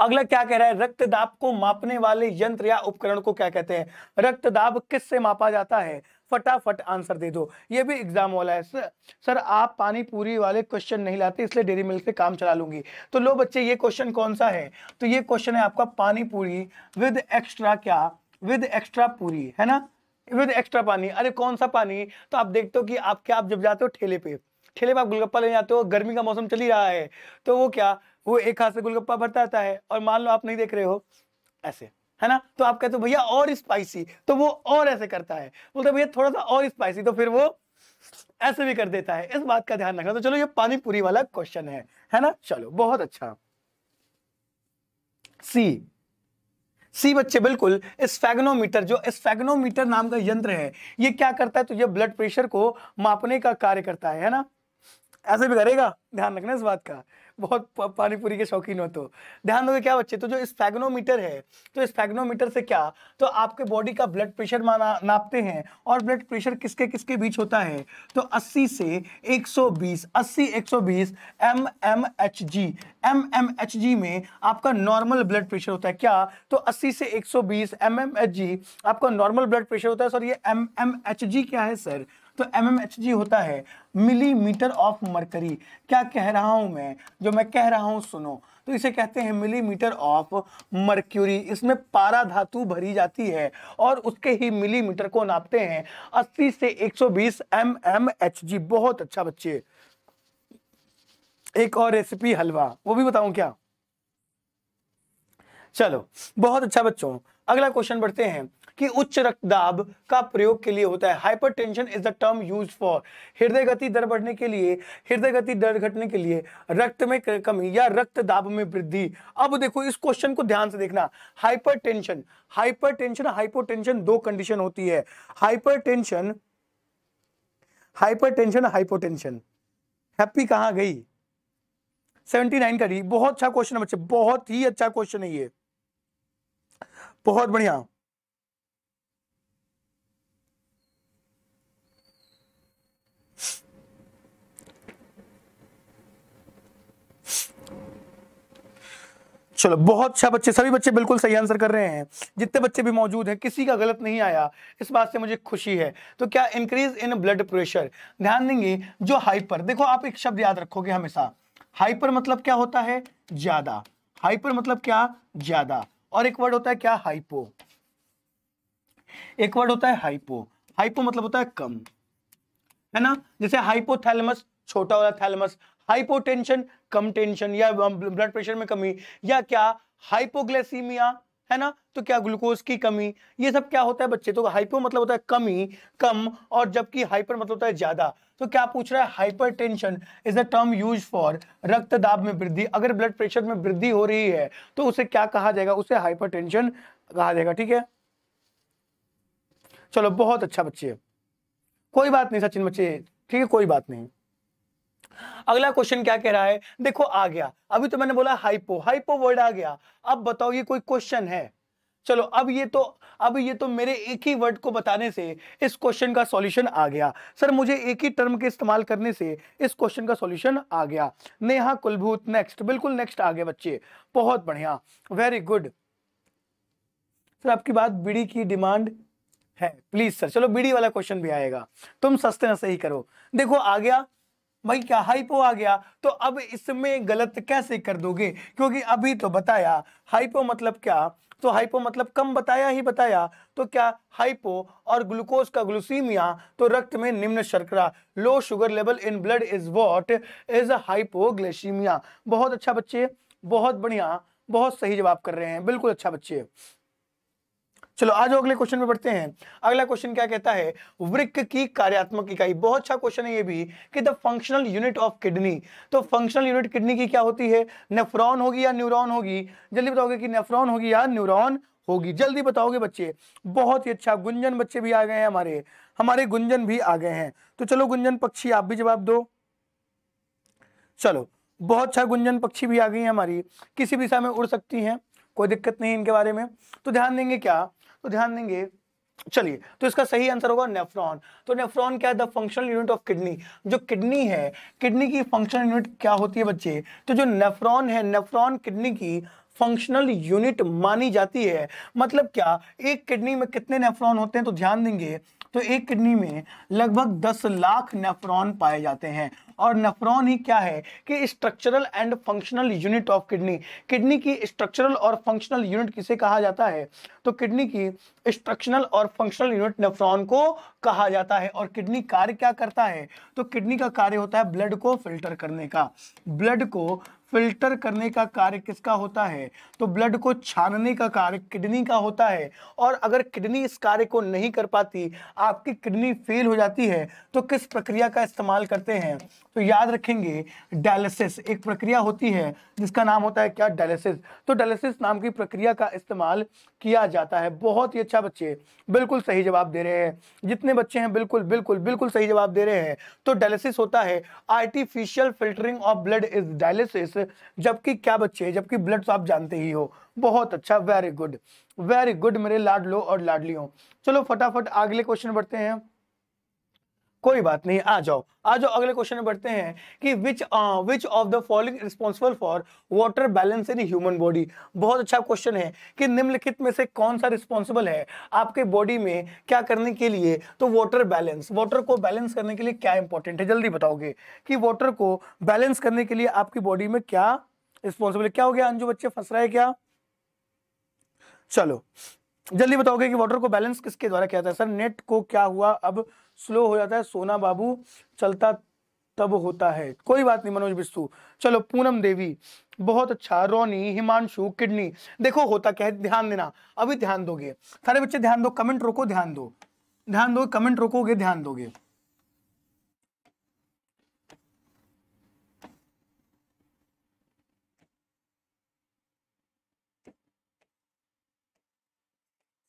अगला क्या कह रहा है रक्तदाब को मापने वाले यंत्र या उपकरण को क्या कहते हैं रक्तदाब किससे मापा जाता है फटाफट आंसर दे दो ये भी एग्जाम वाला है सर सर आप पानी पूरी वाले क्वेश्चन नहीं लाते इसलिए डेरी मिल्क से काम चला लूंगी तो लो बच्चे ये क्वेश्चन कौन सा है तो ये क्वेश्चन है आपका पानी पूरी विद एक्स्ट्रा क्या विद एक्स्ट्रा पूरी है ना विद एक्स्ट्रा पानी अरे कौन सा पानी तो आप देखते हो कि आप क्या आप जब जाते हो ठेले पे ठेले पे आप गुलगप्पा ले जाते हो गर्मी का मौसम चल ही रहा है तो वो क्या वो एक हाथ से गोलगप्पा भरता है और मान लो आप नहीं देख रहे हो ऐसे है ना तो आप कहते हो भैया और स्पाइसी तो वो और ऐसे करता है बोलते भैया थोड़ा सा और स्पाइसी तो फिर वो ऐसे भी कर देता है इस बात का ध्यान रखना तो चलो ये पानी पूरी वाला क्वेश्चन है है ना चलो बहुत अच्छा सी सी बच्चे बिल्कुल स्फेग्नोमीटर जो स्फेग्नोमीटर नाम का यंत्र है ये क्या करता है तो ये ब्लड प्रेशर को मापने का कार्य करता है है ना ऐसे भी करेगा ध्यान रखना इस बात का बहुत पानी पूरी के शौकीन हो तो ध्यान दोगे क्या बच्चे तो जो स्पैग्नोमीटर है तो स्पैग्नोमीटर से क्या तो आपके बॉडी का ब्लड प्रेशर माना नापते हैं और ब्लड प्रेशर किसके किसके बीच होता है तो 80 से 120 80 120 M M H G M M H G में आपका नॉर्मल ब्लड प्रेशर होता है क्या तो 80 से 120 सौ एम एम एच जी आपका नॉर्मल ब्लड प्रेशर होता है सर ये एम एम एच जी क्या है सर तो एम एम एच जी होता है मिलीमीटर ऑफ मरकरी क्या कह रहा हूँ मैं जो मैं कह रहा हूँ सुनो तो इसे कहते हैं मिलीमीटर ऑफ मर्क्यूरी इसमें पारा धातु भरी जाती है और उसके ही मिलीमीटर को नापते हैं 80 से 120 सौ बीस एम एम एच जी बहुत अच्छा बच्चे एक और रेसिपी हलवा वो भी बताऊं क्या चलो बहुत अच्छा बच्चों अगला क्वेश्चन बढ़ते हैं कि उच्च रक्तदाब का प्रयोग के लिए होता है hypertension is the term use for हृदय गति दर बढ़ने के लिए हृदय गति दर घटने के लिए रक्त में कमी या रक्त दाब में वृद्धि अब देखो इस क्वेश्चन को ध्यान से देखना hypertension hypertension hypotension दो कंडीशन होती है हाइपर टेंशन हाइपोटेंशन हैप्पी कहां गई 79 का बहुत अच्छा क्वेश्चन है बच्चे बहुत ही अच्छा क्वेश्चन है ये बहुत बढ़िया चलो बहुत अच्छा बच्चे सभी बच्चे बिल्कुल सही आंसर कर रहे हैं जितने बच्चे भी मौजूद हैं किसी का गलत नहीं आया इस बात से मुझे खुशी है तो क्या इंक्रीज इन ब्लड प्रेशर ध्यान देंगे जो हाइपर देखो आप एक शब्द याद रखोगे हमेशा हाइपर मतलब क्या होता है ज्यादा हाइपर मतलब क्या ज्यादा और एक वर्ड होता है क्या हाइपो एक वर्ड होता है हाइपो हाइपो मतलब होता है कम है ना जैसे हाइपोथैलमस छोटा वाला थैलमस हाइपोटेंशन कम टेंशन या ब्लड प्रेशर में कमी या क्या हाइपोग्लेसीमिया है ना तो क्या ग्लूकोज की कमी ये सब क्या होता है बच्चे तो हाइपो मतलब होता है कमी कम और जबकि हाइपर मतलब होता है ज्यादा तो क्या पूछ रहा है hypertension is a term use for रक्त दाब में वृद्धि अगर ब्लड प्रेशर में वृद्धि हो रही है तो उसे क्या कहा जाएगा उसे हाइपर टेंशन कहा जाएगा ठीक है चलो बहुत अच्छा बच्चे कोई बात नहीं सचिन बच्चे ठीक है कोई बात नहीं अगला क्वेश्चन क्या कह रहा है देखो आ गया अभी तो मैंने बोला हाइपो हाइपो वर्ड आ गया अब बताओ ये कोई क्वेश्चन है चलो अब ये तो अब ये तो मेरे एक ही वर्ड को बताने से इस क्वेश्चन का सॉल्यूशन आ गया सर मुझे एक ही टर्म के इस्तेमाल करने से इस क्वेश्चन का सॉल्यूशन आ गया नेहा कुलभूत नेक्स्ट बिल्कुल नेक्स्ट आ गया बच्चे बहुत बढ़िया वेरी गुड सर आपकी बात बीड़ी की डिमांड है प्लीज सर चलो बीड़ी वाला क्वेश्चन भी आएगा तुम सस्ते न सही करो देखो आ गया भाई क्या हाइपो आ गया तो अब इसमें गलत कैसे कर दोगे क्योंकि अभी तो बताया हाइपो मतलब क्या तो हाइपो मतलब कम बताया ही बताया तो क्या हाइपो और ग्लूकोज का ग्लूसीमिया तो रक्त में निम्न शर्करा low sugar level in blood is what is hypoglycaemia बहुत अच्छा बच्चे बहुत बढ़िया बहुत सही जवाब कर रहे हैं बिल्कुल अच्छा बच्चे चलो आज अगले क्वेश्चन में बढ़ते हैं अगला क्वेश्चन क्या कहता है वृक्क की कार्यात्मक इकाई बहुत अच्छा क्वेश्चन है ये भी कि the functional unit of kidney तो फंक्शनल यूनिट किडनी की क्या होती है नेफ्रॉन होगी या न्यूरॉन होगी जल्दी बताओगे कि नेफ्रॉन होगी या न्यूरॉन होगी जल्दी बताओगे बच्चे बहुत ही अच्छा गुंजन बच्चे भी आ गए हैं हमारे हमारे गुंजन भी आ गए हैं तो चलो गुंजन पक्षी आप भी जवाब दो चलो बहुत अच्छा गुंजन पक्षी भी आ गई है हमारी किसी भी दिशा में उड़ सकती हैं कोई दिक्कत नहीं इनके बारे में तो ध्यान देंगे क्या तो ध्यान देंगे चलिए तो इसका सही आंसर होगा नेफ्रॉन तो नेफ्रॉन क्या है the functional unit of kidney जो किडनी है किडनी की फंक्शनल यूनिट क्या होती है बच्चे तो जो नेफ्रॉन है नेफ्रॉन किडनी की फंक्शनल यूनिट मानी जाती है मतलब क्या एक किडनी में कितने नेफ्रॉन होते हैं तो ध्यान देंगे तो एक किडनी में लगभग 10 लाख नेफ्रॉन पाए जाते हैं और नेफ्रॉन ही क्या है कि structural and functional unit of kidney kidney की स्ट्रक्चरल और फंक्शनल यूनिट किसे कहा जाता है तो किडनी की स्ट्रक्चरल और फंक्शनल यूनिट नेफ्रॉन को कहा जाता है और किडनी कार्य क्या करता है तो किडनी का कार्य होता है ब्लड को फिल्टर करने का ब्लड को फिल्टर करने का कार्य किसका होता है तो ब्लड को छानने का कार्य किडनी का होता है और अगर किडनी इस कार्य को नहीं कर पाती आपकी किडनी फेल हो जाती है तो किस प्रक्रिया का इस्तेमाल करते हैं तो याद रखेंगे डायलिसिस एक प्रक्रिया होती है जिसका नाम होता है क्या डायलिसिस तो डायलिसिस नाम की प्रक्रिया का इस्तेमाल किया जाता है बहुत ही अच्छा बच्चे बिल्कुल सही जवाब दे रहे हैं जितने बच्चे हैं बिल्कुल बिल्कुल बिल्कुल सही जवाब दे रहे हैं तो डायलिसिस होता है artificial filtering of blood is dialysis जबकि क्या बच्चे जबकि ब्लड तो आप जानते ही हो बहुत अच्छा वेरी गुड वेरी गुड मेरे लाडलो और लाडलियों चलो फटाफट अगले क्वेश्चन बढ़ते हैं कोई बात नहीं आ जाओ आ जाओ अगले क्वेश्चन में बढ़ते हैं कि which which of the following responsible for water balance in human body बहुत अच्छा क्वेश्चन है कि निम्नलिखित में से कौन सा रिस्पॉन्सिबल है आपके बॉडी में क्या करने के लिए तो वाटर बैलेंस वाटर को बैलेंस करने के लिए क्या इंपॉर्टेंट है जल्दी बताओगे कि वाटर को बैलेंस करने के लिए आपकी बॉडी में क्या रिस्पॉन्सिबल क्या हो गया अंजू बच्चे फंस रहा है क्या चलो जल्दी बताओगे कि वाटर को बैलेंस किसके द्वारा किया जाता है सर नेट को क्या हुआ अब स्लो हो जाता है सोना बाबू चलता तब होता है कोई बात नहीं मनोज बिस्तु चलो पूनम देवी बहुत अच्छा रोनी हिमांशु किडनी देखो होता क्या है ध्यान देना अभी ध्यान दोगे सारे बच्चे ध्यान दो कमेंट रोको ध्यान दो ध्यान दो कमेंट रोकोगे ध्यान दोगे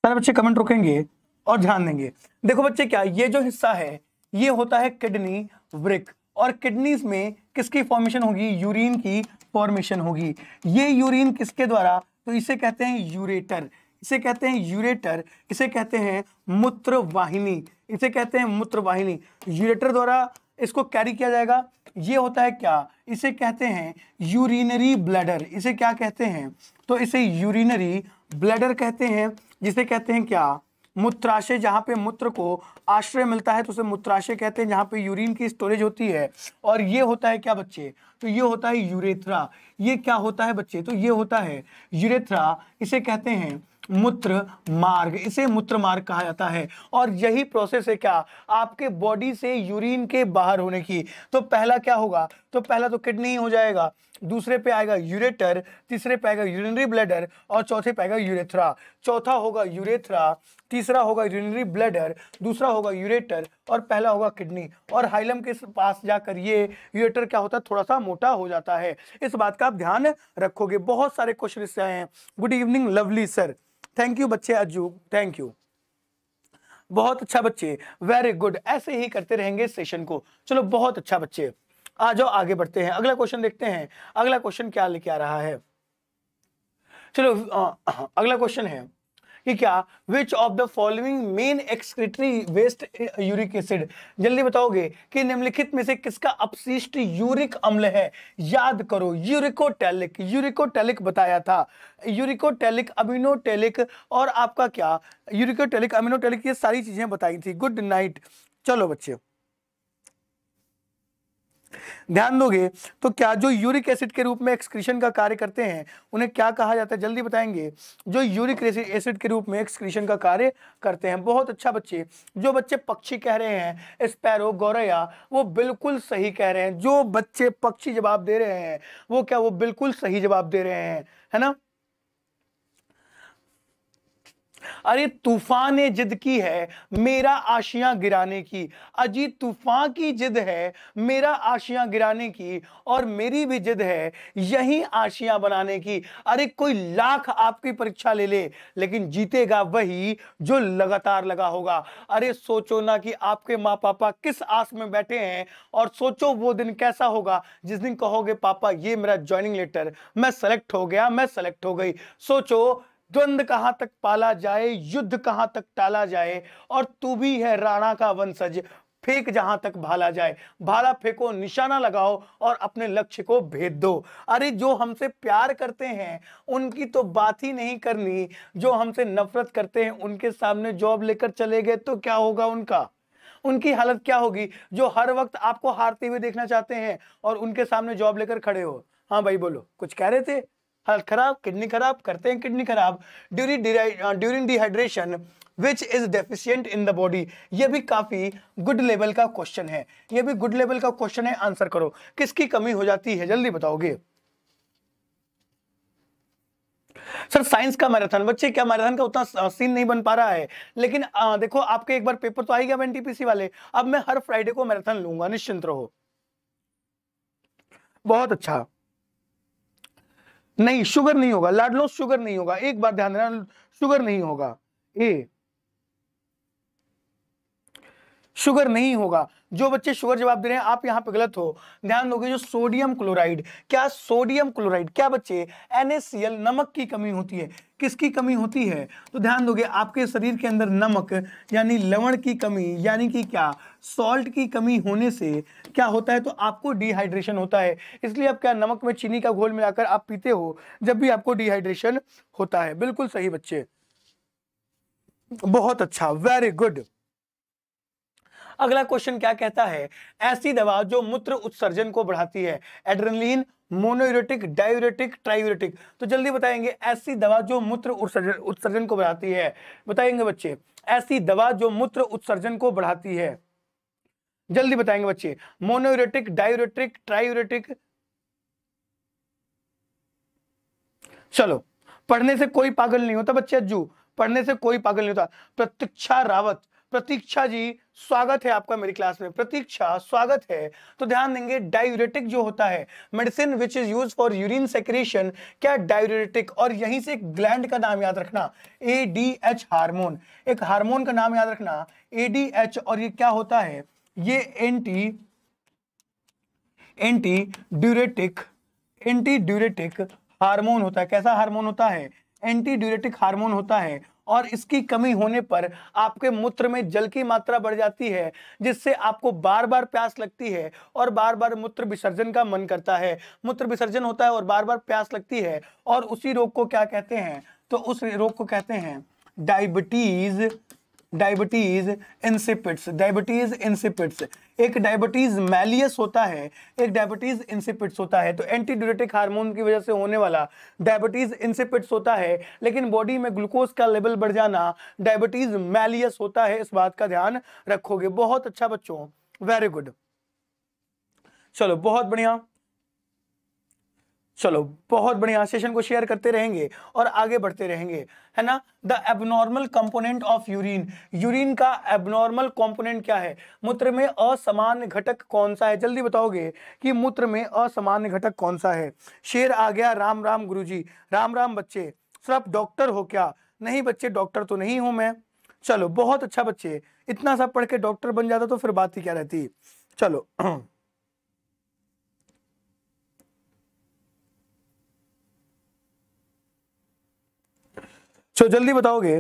सारे बच्चे कमेंट रुकेंगे और ध्यान देंगे देखो बच्चे क्या ये जो हिस्सा है ये होता है किडनी वृक और किडनीज में किसकी फॉर्मेशन होगी यूरिन की फॉर्मेशन होगी ये यूरिन किसके द्वारा तो इसे कहते हैं यूरेटर इसे कहते हैं यूरेटर इसे कहते हैं मूत्रवाहिनी इसे कहते हैं मूत्रवाहिनी यूरेटर द्वारा इसको कैरी किया जाएगा ये होता है क्या इसे कहते हैं यूरिनरी ब्लडर इसे क्या कहते हैं तो इसे यूरिनरी ब्लडर कहते हैं जिसे कहते हैं क्या मूत्राशय जहाँ पे मूत्र को आश्रय मिलता है तो उसे मूत्राशय कहते हैं जहाँ पे यूरिन की स्टोरेज होती है और ये होता है क्या बच्चे तो ये होता है यूरेथ्रा ये क्या होता है बच्चे तो ये होता है यूरेथ्रा इसे कहते हैं मूत्र मार्ग इसे मूत्र मार्ग कहा जाता है और यही प्रोसेस है क्या आपके बॉडी से यूरिन के बाहर होने की तो पहला क्या होगा तो पहला तो किडनी हो जाएगा दूसरे पे आएगा यूरेटर तीसरे पे आएगा यूरिनरी ब्लडर और चौथे पे आएगा यूरेथ्रा चौथा होगा यूरेथ्रा तीसरा होगा यूरिनरी ब्लडर दूसरा होगा यूरेटर और पहला होगा किडनी और हाइलम के पास जाकर ये यूरेटर क्या होता है थोड़ा सा मोटा हो जाता है इस बात का आप ध्यान रखोगे बहुत सारे क्वेश्चन इससे आए हैं good evening lovely sir thank you बच्चे अज्जू थैंक यू बहुत अच्छा बच्चे वेरी गुड ऐसे ही करते रहेंगे सेशन को चलो बहुत अच्छा बच्चे आ जाओ आगे बढ़ते हैं अगला क्वेश्चन देखते हैं अगला क्वेश्चन क्या लेके आ रहा है चलो आ, अगला क्वेश्चन है कि क्या which of the following main excretory waste uric acid जल्दी बताओगे कि निम्नलिखित में से किसका अपशिष्ट यूरिक अम्ल है याद करो यूरिकोटेलिक यूरिकोटेलिक बताया था यूरिकोटेलिक अमीनोटेलिक और आपका क्या यूरिकोटेलिक अमीनोटेलिक ये सारी चीजें बताई थी गुड नाइट चलो बच्चे ध्यान दोगे तो क्या जो यूरिक एसिड के रूप में एक्सक्रीशन का कार्य करते हैं उन्हें क्या कहा जाता है जल्दी बताएंगे जो यूरिक एसिड के रूप में एक्सक्रीशन का कार्य करते हैं बहुत अच्छा बच्चे जो बच्चे पक्षी कह रहे हैं स्पैरो गौरया वो बिल्कुल सही कह रहे हैं जो बच्चे पक्षी जवाब दे रहे हैं वो क्या वो बिल्कुल सही जवाब दे रहे हैं है ना अरे तूफान जिद की है मेरा आशियां गिराने की अजी तूफान की जिद है मेरा आशियां गिराने की और मेरी भी जिद है यही आशियां बनाने की अरे कोई लाख आपकी परीक्षा ले ले लेकिन जीतेगा वही जो लगातार लगा होगा अरे सोचो ना कि आपके माँ पापा किस आस में बैठे हैं और सोचो वो दिन कैसा होगा जिस दिन कहोगे पापा ये मेरा ज्वाइनिंग लेटर मैं सेलेक्ट हो गया मैं सेलेक्ट हो गई सोचो द्वंद कहां तक पाला जाए युद्ध कहां तक टाला जाए और तू भी है राणा का वंशज फेंक जहां तक भाला जाए भाला फेंको निशाना लगाओ और अपने लक्ष्य को भेद दो अरे जो हमसे प्यार करते हैं उनकी तो बात ही नहीं करनी जो हमसे नफरत करते हैं उनके सामने जॉब लेकर चले गए तो क्या होगा उनका उनकी हालत क्या होगी जो हर वक्त आपको हारते हुए देखना चाहते हैं और उनके सामने जॉब लेकर खड़े हो हाँ भाई बोलो कुछ कह रहे थे हालत खराब किडनी खराब करते हैं किडनी खराब during during dehydration which is deficient in the body ये भी काफ़ी गुड लेवल का क्वेश्चन है ये भी गुड लेवल का क्वेश्चन है आंसर करो किसकी कमी हो जाती है जल्दी बताओगे सर साइंस का मैराथन बच्चे क्या मैराथन का उतना सीन नहीं बन पा रहा है लेकिन आ, uh, देखो आपके एक बार पेपर तो आएगा एनटीपीसी वाले अब मैं हर फ्राइडे को मैराथन लूंगा निश्चिंत रहो बहुत अच्छा नहीं शुगर नहीं होगा लाडलो शुगर नहीं होगा एक बार ध्यान देना शुगर नहीं होगा ए शुगर नहीं होगा जो बच्चे शुगर जवाब दे रहे हैं आप यहाँ पे गलत हो ध्यान दोगे जो सोडियम क्लोराइड क्या सोडियम क्लोराइड क्या बच्चे एनएससीएल नमक की कमी होती है किसकी कमी होती है तो ध्यान दोगे आपके शरीर के अंदर नमक यानी लवण की कमी यानी कि क्या सॉल्ट की कमी होने से क्या होता है तो आपको डिहाइड्रेशन होता है इसलिए आप क्या नमक में चीनी का घोल मिलाकर आप पीते हो जब भी आपको डिहाइड्रेशन होता है बिल्कुल सही बच्चे बहुत अच्छा वेरी गुड अगला क्वेश्चन क्या कहता है ऐसी दवा जो मूत्र उत्सर्जन को बढ़ाती है एड्रेनलिन मोनोयूरेटिक डायूरेटिक ट्रायूरेटिक तो जल्दी बताएंगे ऐसी दवा जो मूत्र उत्सर्जन उत्सर्जन को बढ़ाती है बताएंगे बच्चे ऐसी दवा जो मूत्र उत्सर्जन को बढ़ाती है जल्दी बताएंगे बच्चे मोनोयूरेटिक डायूरेटिक ट्रायूरेटिक चलो पढ़ने से कोई पागल नहीं होता बच्चे अज्जू पढ़ने से कोई पागल नहीं होता प्रतीक्षा रावत प्रतीक्षा जी स्वागत है आपका मेरी क्लास में प्रतीक्षा स्वागत है तो ध्यान देंगे डायूरेटिक जो होता है medicine which is use for urine secretion क्या डायूरेटिक और यहीं से ग्लैंड का नाम याद रखना ए डी एच हारमोन एक हारमोन का नाम याद रखना ए डी एच और ये क्या होता है ये anti anti diuretic anti diuretic hormone होता है कैसा हार्मोन होता है एंटी ड्यूरेटिक हार्मोन होता है और इसकी कमी होने पर आपके मूत्र में जल की मात्रा बढ़ जाती है जिससे आपको बार बार प्यास लगती है और बार बार मूत्र विसर्जन का मन करता है मूत्र विसर्जन होता है और बार बार प्यास लगती है और उसी रोग को क्या कहते हैं तो उस रोग को कहते हैं diabetes diabetes insipidus diabetes insipidus एक डायबिटीज मैलियस होता है एक डायबिटीज इंसिपिट्स होता है तो एंटीड्यूरेटिक हार्मोन की वजह से होने वाला डायबिटीज इंसिपिट्स होता है लेकिन बॉडी में ग्लूकोज का लेवल बढ़ जाना डायबिटीज मैलियस होता है इस बात का ध्यान रखोगे बहुत अच्छा बच्चों वेरी गुड चलो बहुत बढ़िया चलो बहुत बढ़िया सेशन को शेयर करते रहेंगे और आगे बढ़ते रहेंगे है ना the abnormal component of urine urine का एबनॉर्मल कंपोनेंट क्या है मूत्र में असामान्य घटक कौन सा है जल्दी बताओगे कि मूत्र में असामान्य घटक कौन सा है शेर आ गया राम राम गुरुजी राम राम बच्चे सर आप डॉक्टर हो क्या नहीं बच्चे डॉक्टर तो नहीं हूं मैं चलो बहुत अच्छा बच्चे इतना सब पढ़ के डॉक्टर बन जाता तो फिर बात ही क्या रहती चलो *clears throat* चलो जल्दी बताओगे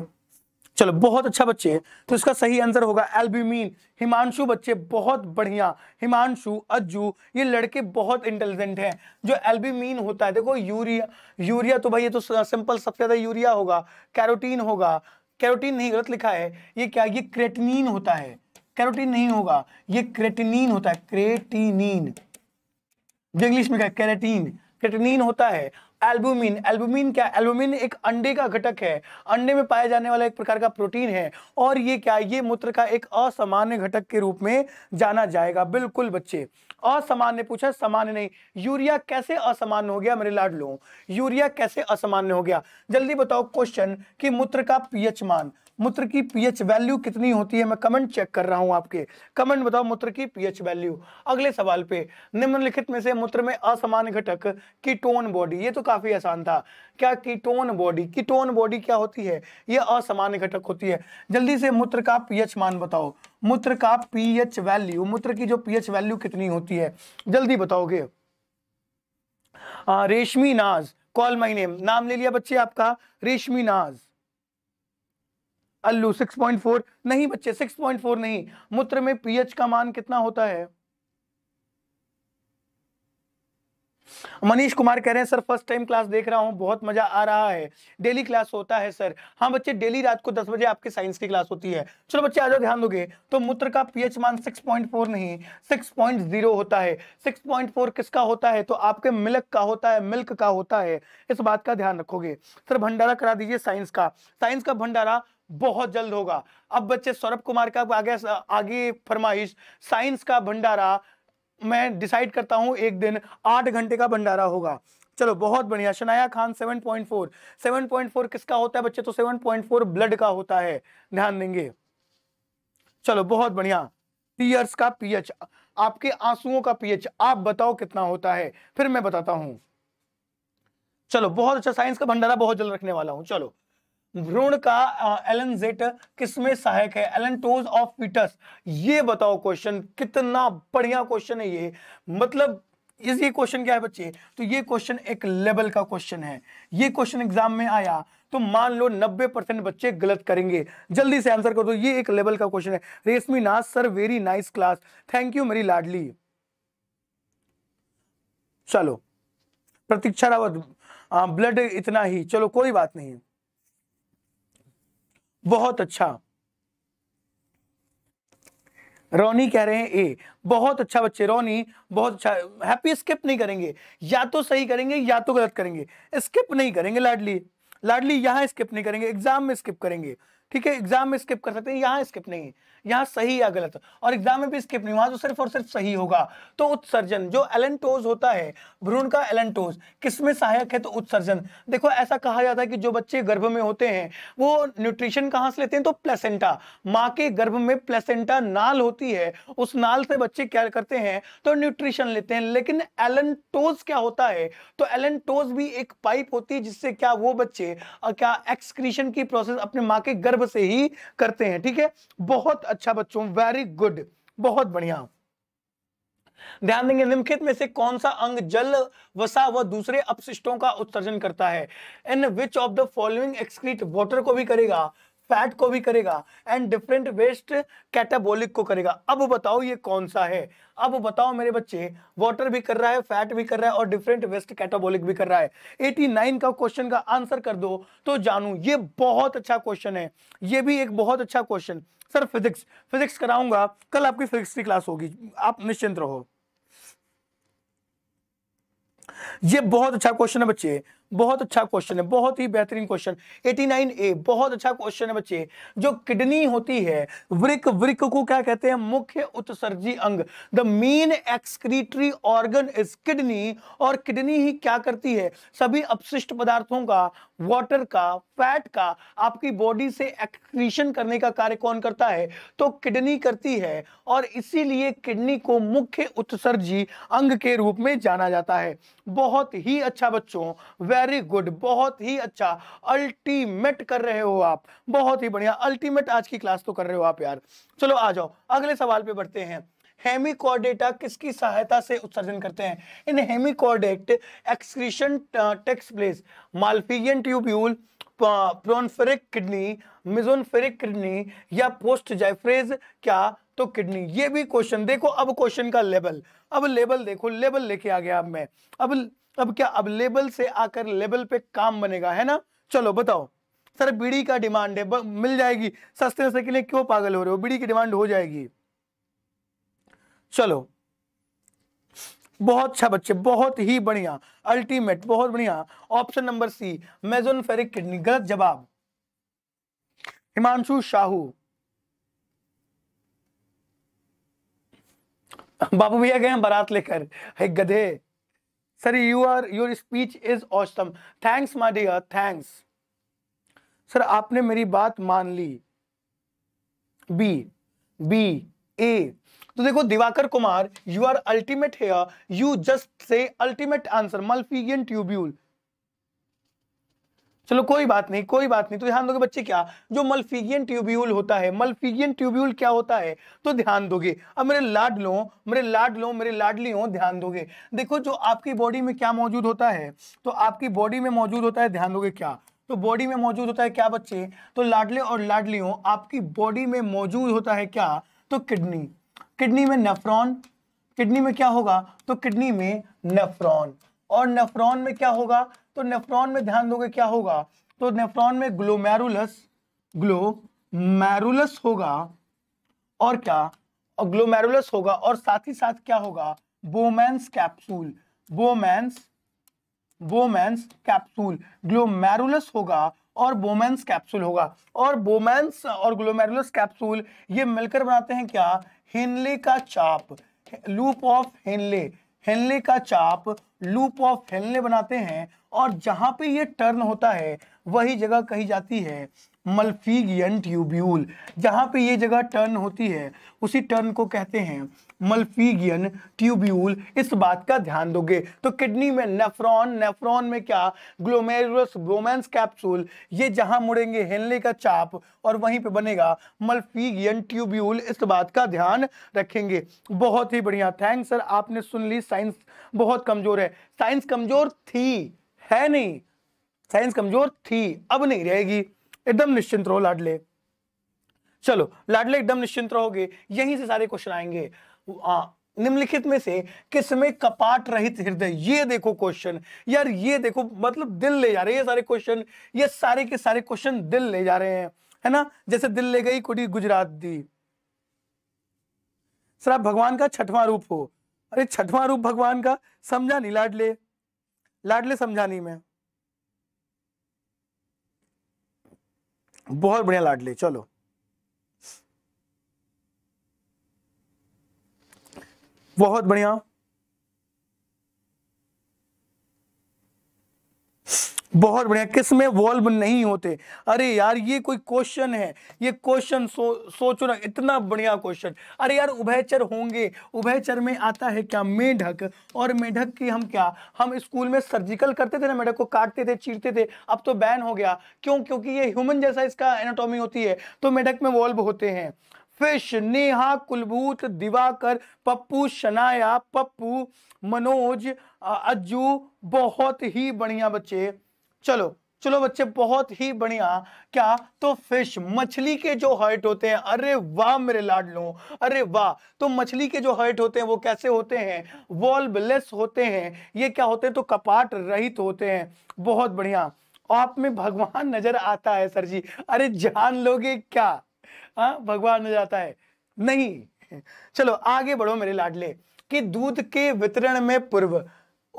चलो बहुत अच्छा बच्चे तो इसका सही आंसर होगा एल्ब्यूमिन हिमांशु बच्चे बहुत बढ़िया हिमांशु अज्जू ये लड़के बहुत इंटेलिजेंट हैं जो एल्ब्यूमिन होता है देखो यूरिया यूरिया तो भाई ये तो सिंपल सबसे ज्यादा यूरिया होगा कैरोटीन होगा कैरोटीन नहीं गलत लिखा है ये क्या ये क्रेटनीन होता है कैरोटीन नहीं होगा ये क्रेटिनीन होता है क्रेटिनीन जो इंग्लिश में क्या कैरेटीन क्रेटिनीन होता है एल्बुमिन एल्बुमिन क्या एल्बुमिन एक अंडे का घटक है अंडे में पाया जाने वाला एक प्रकार का प्रोटीन है और ये क्या ये मूत्र का एक असामान्य घटक के रूप में जाना जाएगा बिल्कुल बच्चे असामान्य पूछा सामान्य नहीं यूरिया कैसे असामान्य हो गया मेरे लाड लो यूरिया कैसे असामान्य हो गया जल्दी बताओ क्वेश्चन कि मूत्र का पीएच मान मूत्र की पीएच वैल्यू कितनी होती है मैं कमेंट चेक कर रहा हूं आपके कमेंट बताओ मूत्र की पीएच वैल्यू अगले सवाल पे निम्नलिखित में से मूत्र में असमान घटक कीटोन बॉडी ये तो काफी आसान था क्या कीटोन बॉडी कीटोन बॉडी क्या होती है ये असमान घटक होती है जल्दी से मूत्र का पीएच मान बताओ मूत्र का पीएच वैल्यू मूत्र की जो पीएच वैल्यू कितनी होती है जल्दी बताओगे रेशमी नाज कॉल माई नेम नाम ले लिया बच्चे आपका रेशमी नाज अल्लू 6.4 नहीं बच्चे 6.4 नहीं मूत्र में पीएच का मान कितना होता है मनीष कुमार कह रहे हैं सर फर्स्ट टाइम क्लास देख रहा हूं बहुत मजा आ रहा है डेली क्लास होता है सर हाँ बच्चे डेली रात को 10 बजे आपके साइंस की क्लास होती है चलो बच्चे आज ध्यान दोगे तो मूत्र का पीएच मान 6.4 नहीं 6.0 होता है 6.4 किसका होता है तो आपके मिल्क का होता है मिल्क का होता है इस बात का ध्यान रखोगे सर भंडारा करा दीजिए साइंस का साइंस का भंडारा बहुत जल्द होगा अब बच्चे सौरभ कुमार का आगे आगे फरमाइश साइंस का भंडारा मैं डिसाइड करता हूं एक दिन आठ घंटे का भंडारा होगा चलो बहुत बढ़िया शनाया खान 7.4 7.4 किसका होता है बच्चे तो 7.4 ब्लड का होता है ध्यान देंगे चलो बहुत बढ़िया टीयर्स का पीएच आपके आंसुओं का पीएच आप बताओ कितना होता है फिर मैं बताता हूं चलो बहुत अच्छा साइंस का भंडारा बहुत जल्द रखने वाला हूं चलो भ्रूण का एलनजेट किसमें सहायक है एलन टोज ऑफ पीटस ये बताओ क्वेश्चन कितना बढ़िया क्वेश्चन है ये मतलब इस ये क्वेश्चन क्या है बच्चे तो ये क्वेश्चन एक लेवल का क्वेश्चन है ये क्वेश्चन एग्जाम में आया तो मान लो 90 परसेंट बच्चे गलत करेंगे जल्दी से आंसर कर दो ये एक लेवल का क्वेश्चन है Reshmi Nath sir very nice class thank you मेरी लाडली चलो प्रतीक्षा रावत ब्लड इतना ही चलो कोई बात नहीं बहुत अच्छा रोनी कह रहे हैं ए बहुत अच्छा बच्चे रोनी बहुत अच्छा हैप्पी स्किप नहीं करेंगे या तो सही करेंगे या तो गलत करेंगे स्किप नहीं करेंगे लाडली लाडली यहां स्किप नहीं करेंगे एग्जाम में स्किप करेंगे ठीक है एग्जाम में स्किप कर सकते हैं यहाँ स्किप नहीं है यहाँ सही या गलत और एग्जाम में भी स्किप नहीं वहां तो सिर्फ और सिर्फ सही होगा तो उत्सर्जन जो एलेंटोज होता है भ्रूण का एलेंटोज किसमें सहायक है तो उत्सर्जन देखो ऐसा कहा जाता है कि जो बच्चे गर्भ में होते हैं वो न्यूट्रिशन कहाँ से लेते हैं तो प्लेसेंटा माँ के गर्भ में प्लेसेंटा नाल होती है उस नाल से बच्चे क्या करते हैं तो न्यूट्रिशन लेते हैं लेकिन एलेंटोज क्या होता है तो एलेंटोज भी एक पाइप होती है जिससे क्या वो बच्चे क्या एक्सक्रीशन की प्रोसेस अपने माँ के गर्भ संदर्भ से ही करते हैं ठीक है बहुत अच्छा बच्चों वेरी गुड बहुत बढ़िया ध्यान देंगे निम्नलिखित में से कौन सा अंग जल वसा व दूसरे अपशिष्टों का उत्सर्जन करता है and which of the following excrete water को भी करेगा फैट को भी करेगा एंड डिफरेंट वेस्ट कैटाबोलिक को करेगा अब बताओ ये कौन सा है अब बताओ मेरे बच्चे वाटर भी कर रहा है फैट भी कर रहा है और डिफरेंट वेस्ट कैटाबोलिक भी कर रहा है 89 का क्वेश्चन का आंसर कर दो तो जानू ये बहुत अच्छा क्वेश्चन है ये भी एक बहुत अच्छा क्वेश्चन सर फिजिक्स फिजिक्स कराऊंगा कल आपकी फिजिक्स की क्लास होगी आप निश्चिंत रहो ये बहुत अच्छा क्वेश्चन है बच्चे बहुत अच्छा क्वेश्चन है बहुत ही बेहतरीन क्वेश्चन 89 ए बहुत अच्छा क्वेश्चन है बच्चे जो किडनी होती है वृक वृक को क्या कहते हैं मुख्य उत्सर्जी अंग the main excretory organ is kidney और किडनी ही क्या करती है सभी अपशिष्ट पदार्थों का वाटर का फैट का आपकी बॉडी से एक्सक्रीशन करने का कार्य कौन करता है तो किडनी करती है और इसीलिए किडनी को मुख्य उत्सर्जी अंग के रूप में जाना जाता है बहुत ही अच्छा बच्चों वेरी गुड बहुत ही अच्छा अल्टीमेट कर रहे हो आप बहुत ही बढ़िया अल्टीमेट आज की क्लास तो कर रहे हो आप यार चलो आ जाओ अगले सवाल पे बढ़ते हैं हेमिकॉर्डेटा किसकी सहायता से उत्सर्जन करते हैं in hemichordate excretion takes place malpighian tubule pronephric kidney mesonephric kidney या पोस्ट जाइफ्रेज क्या तो किडनी ये भी क्वेश्चन देखो अब क्वेश्चन का लेवल अब लेवल देखो लेवल लेके आ गया अब मैं अब अब क्या अब लेबल से आकर लेबल पे काम बनेगा है ना चलो बताओ सर बीड़ी का डिमांड है मिल जाएगी सस्ते से के लिए क्यों पागल हो रहे हो बीड़ी की डिमांड हो जाएगी चलो बहुत अच्छा बच्चे बहुत ही बढ़िया अल्टीमेट बहुत बढ़िया option number C mesonephric kidney गलत जवाब हिमांशु शाहू बाबू भैया गए बारात लेकर गधे sir you are your speech is awesome thanks my dear thanks sir आपने मेरी बात मान ली बी बी ए तो देखो Diwakar Kumar you are ultimate here you just say ultimate answer malpighian tubule चलो कोई बात नहीं कोई बात नहीं तो ध्यान दोगे बच्चे क्या जो मल्फीगियन ट्यूब्यूल होता है मल्फीगियन ट्यूब्यूल क्या होता है तो ध्यान दोगे अब मेरे लाड लो मेरे लाड लो मेरे लाडली हो ध्यान दोगे देखो जो आपकी बॉडी में क्या मौजूद होता है तो आपकी बॉडी में मौजूद होता है ध्यान दोगे क्या तो बॉडी में मौजूद होता है क्या बच्चे तो लाडले और हो आपकी बॉडी में मौजूद होता है क्या तो किडनी किडनी में नेफ्रॉन किडनी में क्या होगा तो किडनी में नेफ्रॉन और नेफ्रॉन में क्या होगा तो नेफ्रॉन में ध्यान दोगे क्या होगा तो नेफ्रॉन में ग्लोमेरुलस ग्लोमेरुलस होगा और क्या और ग्लोमेरुलस होगा और साथ ही साथ क्या होगा Bowman's capsule Bowman's Bowman's capsule glomerulus होगा और बोमेंस कैप्सूल होगा और बोमेंस और ग्लोमेरुलस कैप्सूल ये मिलकर बनाते हैं क्या हिनले का चाप लूप ऑफ हिनले हिनले का चाप लूप ऑफ फैलने बनाते हैं और जहां पे ये टर्न होता है वही जगह कही जाती है मल्फीगियन ट्यूब्यूल जहां पे ये जगह टर्न होती है उसी टर्न को कहते हैं मल्फीगियन ट्यूब्यूल इस बात का ध्यान दोगे तो किडनी में नेफ्रॉन नेफ्रॉन में क्या ग्लोमेरुलस ब्रोमेंस कैप्सूल ये जहां मुड़ेंगे हेनले का चाप और वहीं पे बनेगा मल्फीगियन ट्यूब्यूल इस बात का ध्यान रखेंगे बहुत ही बढ़िया थैंक सर आपने सुन ली साइंस बहुत कमजोर है साइंस कमजोर थी है नहीं साइंस कमजोर थी अब नहीं रहेगी एकदम निश्चिंत रहो लाडले चलो लाडले एकदम निश्चिंत रहोगे यहीं से सारे क्वेश्चन आएंगे निम्नलिखित में से किसमें कपाट रहित हृदय ये देखो क्वेश्चन यार ये देखो मतलब दिल ले जा रहे हैं ये सारे क्वेश्चन ये सारे के सारे क्वेश्चन दिल ले जा रहे हैं है ना जैसे दिल ले गई कुड़ी गुजरात दी सर आप भगवान का छठवा रूप हो अरे छठवा रूप भगवान का समझा नहीं लाडले लाडले समझा नहीं मैं बहुत बढ़िया लाडले चलो बहुत बढ़िया बहुत बढ़िया किस में वॉल्व नहीं होते अरे यार ये कोई क्वेश्चन है ये क्वेश्चन सो, सोचो ना इतना बढ़िया क्वेश्चन अरे यार उभयचर होंगे उभयचर में आता है क्या मेढक और मेढक की हम क्या हम स्कूल में सर्जिकल करते थे ना मेढक को काटते थे चीरते थे अब तो बैन हो गया क्यों क्योंकि ये ह्यूमन जैसा इसका एनाटोमी होती है तो मेढक में वॉल्व होते हैं फिश नेहा कुलभूत दिवाकर पप्पू शनाया पप्पू मनोज अज्जू बहुत ही बढ़िया बच्चे चलो चलो बच्चे बहुत ही बढ़िया क्या तो फिश मछली के जो हर्ट होते हैं अरे वाह मेरे लाड लो अरे वाह तो मछली के जो हर्ट होते हैं वो कैसे होते हैं वॉल्वलेस होते हैं ये क्या होते हैं तो कपाट रहित होते हैं बहुत बढ़िया आप में भगवान नजर आता है सर जी अरे जान लोगे क्या हाँ भगवान हो जाता है नहीं चलो आगे बढ़ो मेरे लाडले कि दूध के वितरण में पूर्व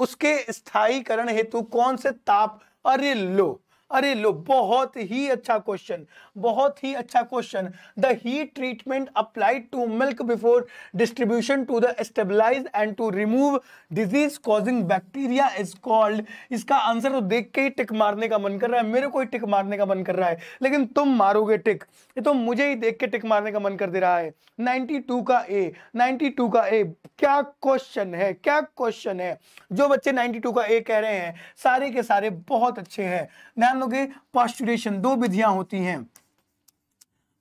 उसके स्थायीकरण हेतु कौन से ताप और ये लो अरे लो बहुत ही अच्छा क्वेश्चन बहुत ही अच्छा question the heat treatment applied to milk before distribution to the stabilize and to remove disease causing bacteria is called इसका आंसर तो देख के ही टिक मारने का मन कर रहा है मेरे को ही टिक मारने का मन कर रहा है लेकिन तुम मारोगे टिक ये तो मुझे ही देख के टिक मारने का मन कर दे रहा है नाइनटी का ए नाइनटी का ए क्या क्वेश्चन है क्या क्वेश्चन है जो बच्चे नाइनटी का ए कह रहे हैं सारे के सारे बहुत अच्छे हैं ध्यान जान लोगे पॉस्टुरेशन दो विधियां होती हैं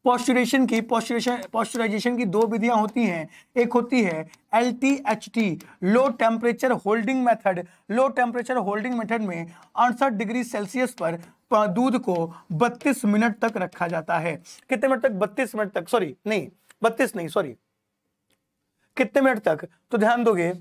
पॉस्टुरेशन की पॉस्टुरेशन पॉस्टुराइजेशन की दो विधियां होती हैं एक होती है L T H T low temperature holding method low temperature holding method में अड़सठ डिग्री सेल्सियस पर दूध को 32 मिनट तक रखा जाता है कितने मिनट तक 32 मिनट तक सॉरी नहीं 32 नहीं सॉरी कितने मिनट तक तो ध्यान दोगे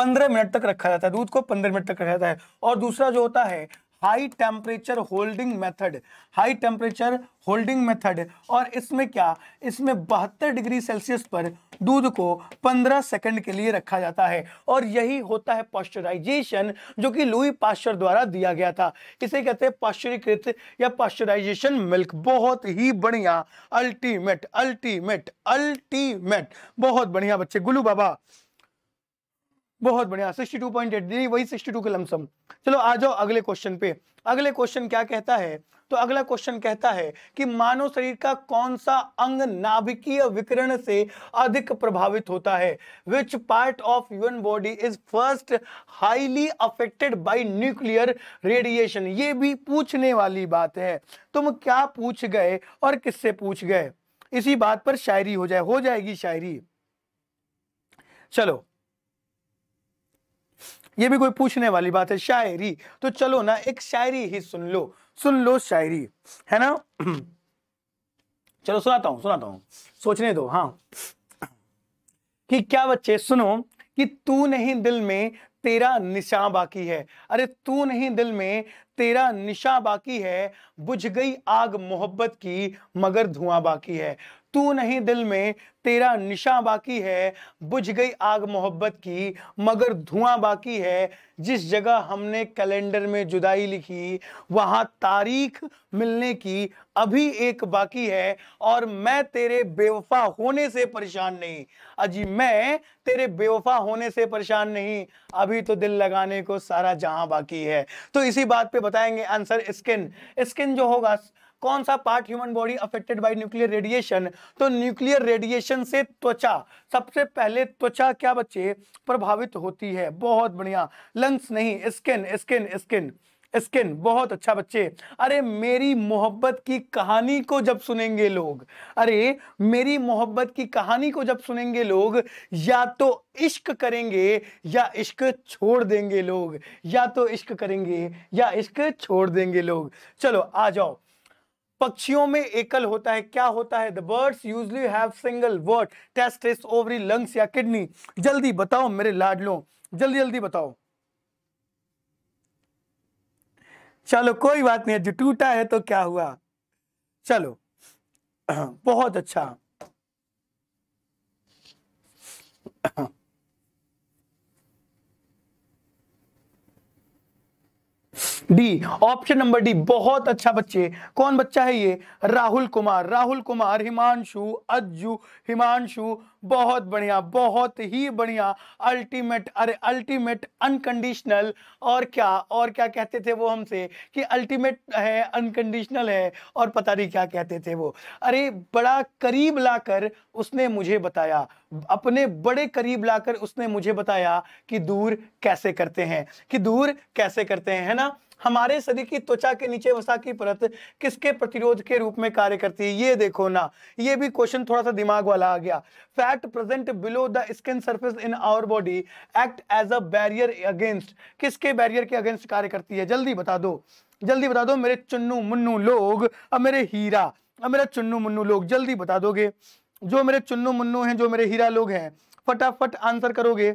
15 मिनट तक रखा जाता है दूध को 15 मिनट तक रखा जाता है और दूसरा जो होता है high temperature holding method high temperature holding method और इसमें क्या इसमें बहत्तर डिग्री सेल्सियस पर दूध को 15 सेकंड के लिए रखा जाता है और यही होता है पॉस्चराइजेशन जो कि लुई पास्चर द्वारा दिया गया था इसे कहते हैं पॉस्चरीकृत या पॉस्चराइजेशन मिल्क बहुत ही बढ़िया अल्टीमेट अल्टीमेट अल्टीमेट बहुत बढ़िया बच्चे गुलू बाबा बहुत बढ़िया सिक्सटी एट दी वही सिक्सटी टू के लमसम चलो आ जाओ अगले क्वेश्चन पे अगले क्वेश्चन क्या कहता है तो अगला क्वेश्चन कहता है कि मानव शरीर का कौन सा अंग नाभिकीय विकिरण से अधिक प्रभावित होता है which part of human body is first highly affected by nuclear radiation ये भी पूछने वाली बात है तुम क्या पूछ गए और किससे पूछ गए इसी बात पर शायरी हो जाए हो जाएगी शायरी चलो ये भी कोई पूछने वाली बात है शायरी तो चलो ना एक शायरी ही सुन लो सुन लो शायरी है ना *clears throat* चलो सुनाता हूँ सुनाता हूँ सोचने दो हाँ कि क्या बच्चे सुनो कि तू नहीं दिल में तेरा निशा बाकी है अरे तू नहीं दिल में तेरा निशा बाकी है बुझ गई आग मोहब्बत की मगर धुआं बाकी है तू नहीं दिल में तेरा निशा बाकी है बुझ गई आग मोहब्बत की मगर धुआं बाकी है जिस जगह हमने कैलेंडर में जुदाई लिखी वहाँ तारीख मिलने की अभी एक बाकी है और मैं तेरे बेवफा होने से परेशान नहीं अजी मैं तेरे बेवफा होने से परेशान नहीं अभी तो दिल लगाने को सारा जहां बाकी है तो इसी बात पे बताएंगे आंसर स्किन स्किन जो होगा कौन सा part human body affected by nuclear radiation तो न्यूक्लियर रेडिएशन से त्वचा सबसे पहले त्वचा क्या बच्चे प्रभावित होती है बहुत बढ़िया लंग्स नहीं स्किन स्किन स्किन स्किन बहुत अच्छा बच्चे अरे मेरी मोहब्बत की कहानी को जब सुनेंगे लोग अरे मेरी मोहब्बत की कहानी को जब सुनेंगे लोग या तो इश्क करेंगे या इश्क छोड़ देंगे लोग या तो इश्क करेंगे या इश्क छोड़ देंगे लोग चलो आ जाओ पक्षियों में एकल होता है क्या होता है the birds usually have single word testis ovary lungs या किडनी जल्दी बताओ मेरे लाडलो जल्दी जल्दी बताओ चलो कोई बात नहीं है जो टूटा है तो क्या हुआ चलो *clears throat* बहुत अच्छा *clears throat* डी ऑप्शन नंबर डी बहुत अच्छा बच्चे कौन बच्चा है ये राहुल कुमार राहुल कुमार हिमांशु अज्जू हिमांशु बहुत बढ़िया बहुत ही बढ़िया अल्टीमेट अरे अल्टीमेट अनकंडीशनल और क्या और क्या कहते थे वो हमसे कि अल्टीमेट है अनकंडीशनल है और पता नहीं क्या कहते थे वो अरे बड़ा करीब लाकर उसने मुझे बताया अपने बड़े करीब लाकर उसने मुझे बताया कि दूर कैसे करते हैं कि दूर कैसे करते हैं है ना हमारे शरीर की त्वचा के नीचे वसा की परत किसके प्रतिरोध के रूप में कार्य करती है ये देखो ना ये भी क्वेश्चन थोड़ा सा दिमाग वाला आ गया fat present below the skin surface in our body act as a barrier against किसके बैरियर के अगेंस्ट कार्य करती है जल्दी बता दो जल्दी बता दो मेरे चुन्नू मुन्नू लोग अब मेरे हीरा अब मेरा चुन्नू मुन्नू लोग जल्दी बता दोगे जो मेरे चुन्नू मुन्नू हैं जो मेरे हीरा लोग हैं फटाफट आंसर करोगे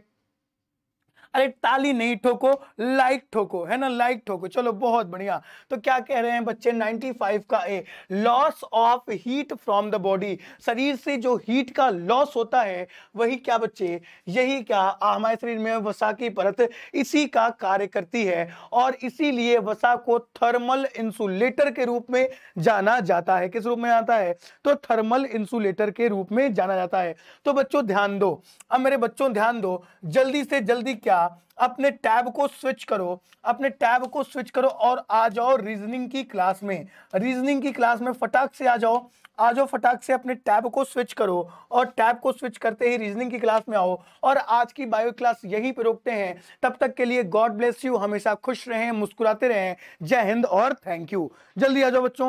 अरे ताली नहीं ठोको लाइक ठोको है ना लाइक ठोको चलो बहुत बढ़िया तो क्या कह रहे हैं बच्चे 95 का a loss of heat from the body शरीर से जो हीट का लॉस होता है वही क्या बच्चे यही क्या हमारे शरीर में वसा की परत इसी का कार्य करती है और इसीलिए वसा को थर्मल इंसुलेटर के रूप में जाना जाता है किस रूप में आता है तो थर्मल इंसुलेटर के रूप में जाना जाता है तो बच्चों ध्यान दो अब मेरे बच्चों ध्यान दो जल्दी से जल्दी क्या क्या अपने टैब को स्विच करो अपने टैब को स्विच करो और आ जाओ रीजनिंग की क्लास में रीजनिंग की क्लास में फटाक से आ जाओ आ जाओ फटाक से अपने टैब को स्विच करो और टैब को स्विच करते ही रीजनिंग की क्लास में आओ और आज की बायो क्लास यहीं पर रोकते हैं तब तक के लिए गॉड ब्लेस यू हमेशा खुश रहें मुस्कुराते रहें जय हिंद और थैंक यू जल्दी आ जाओ बच्चों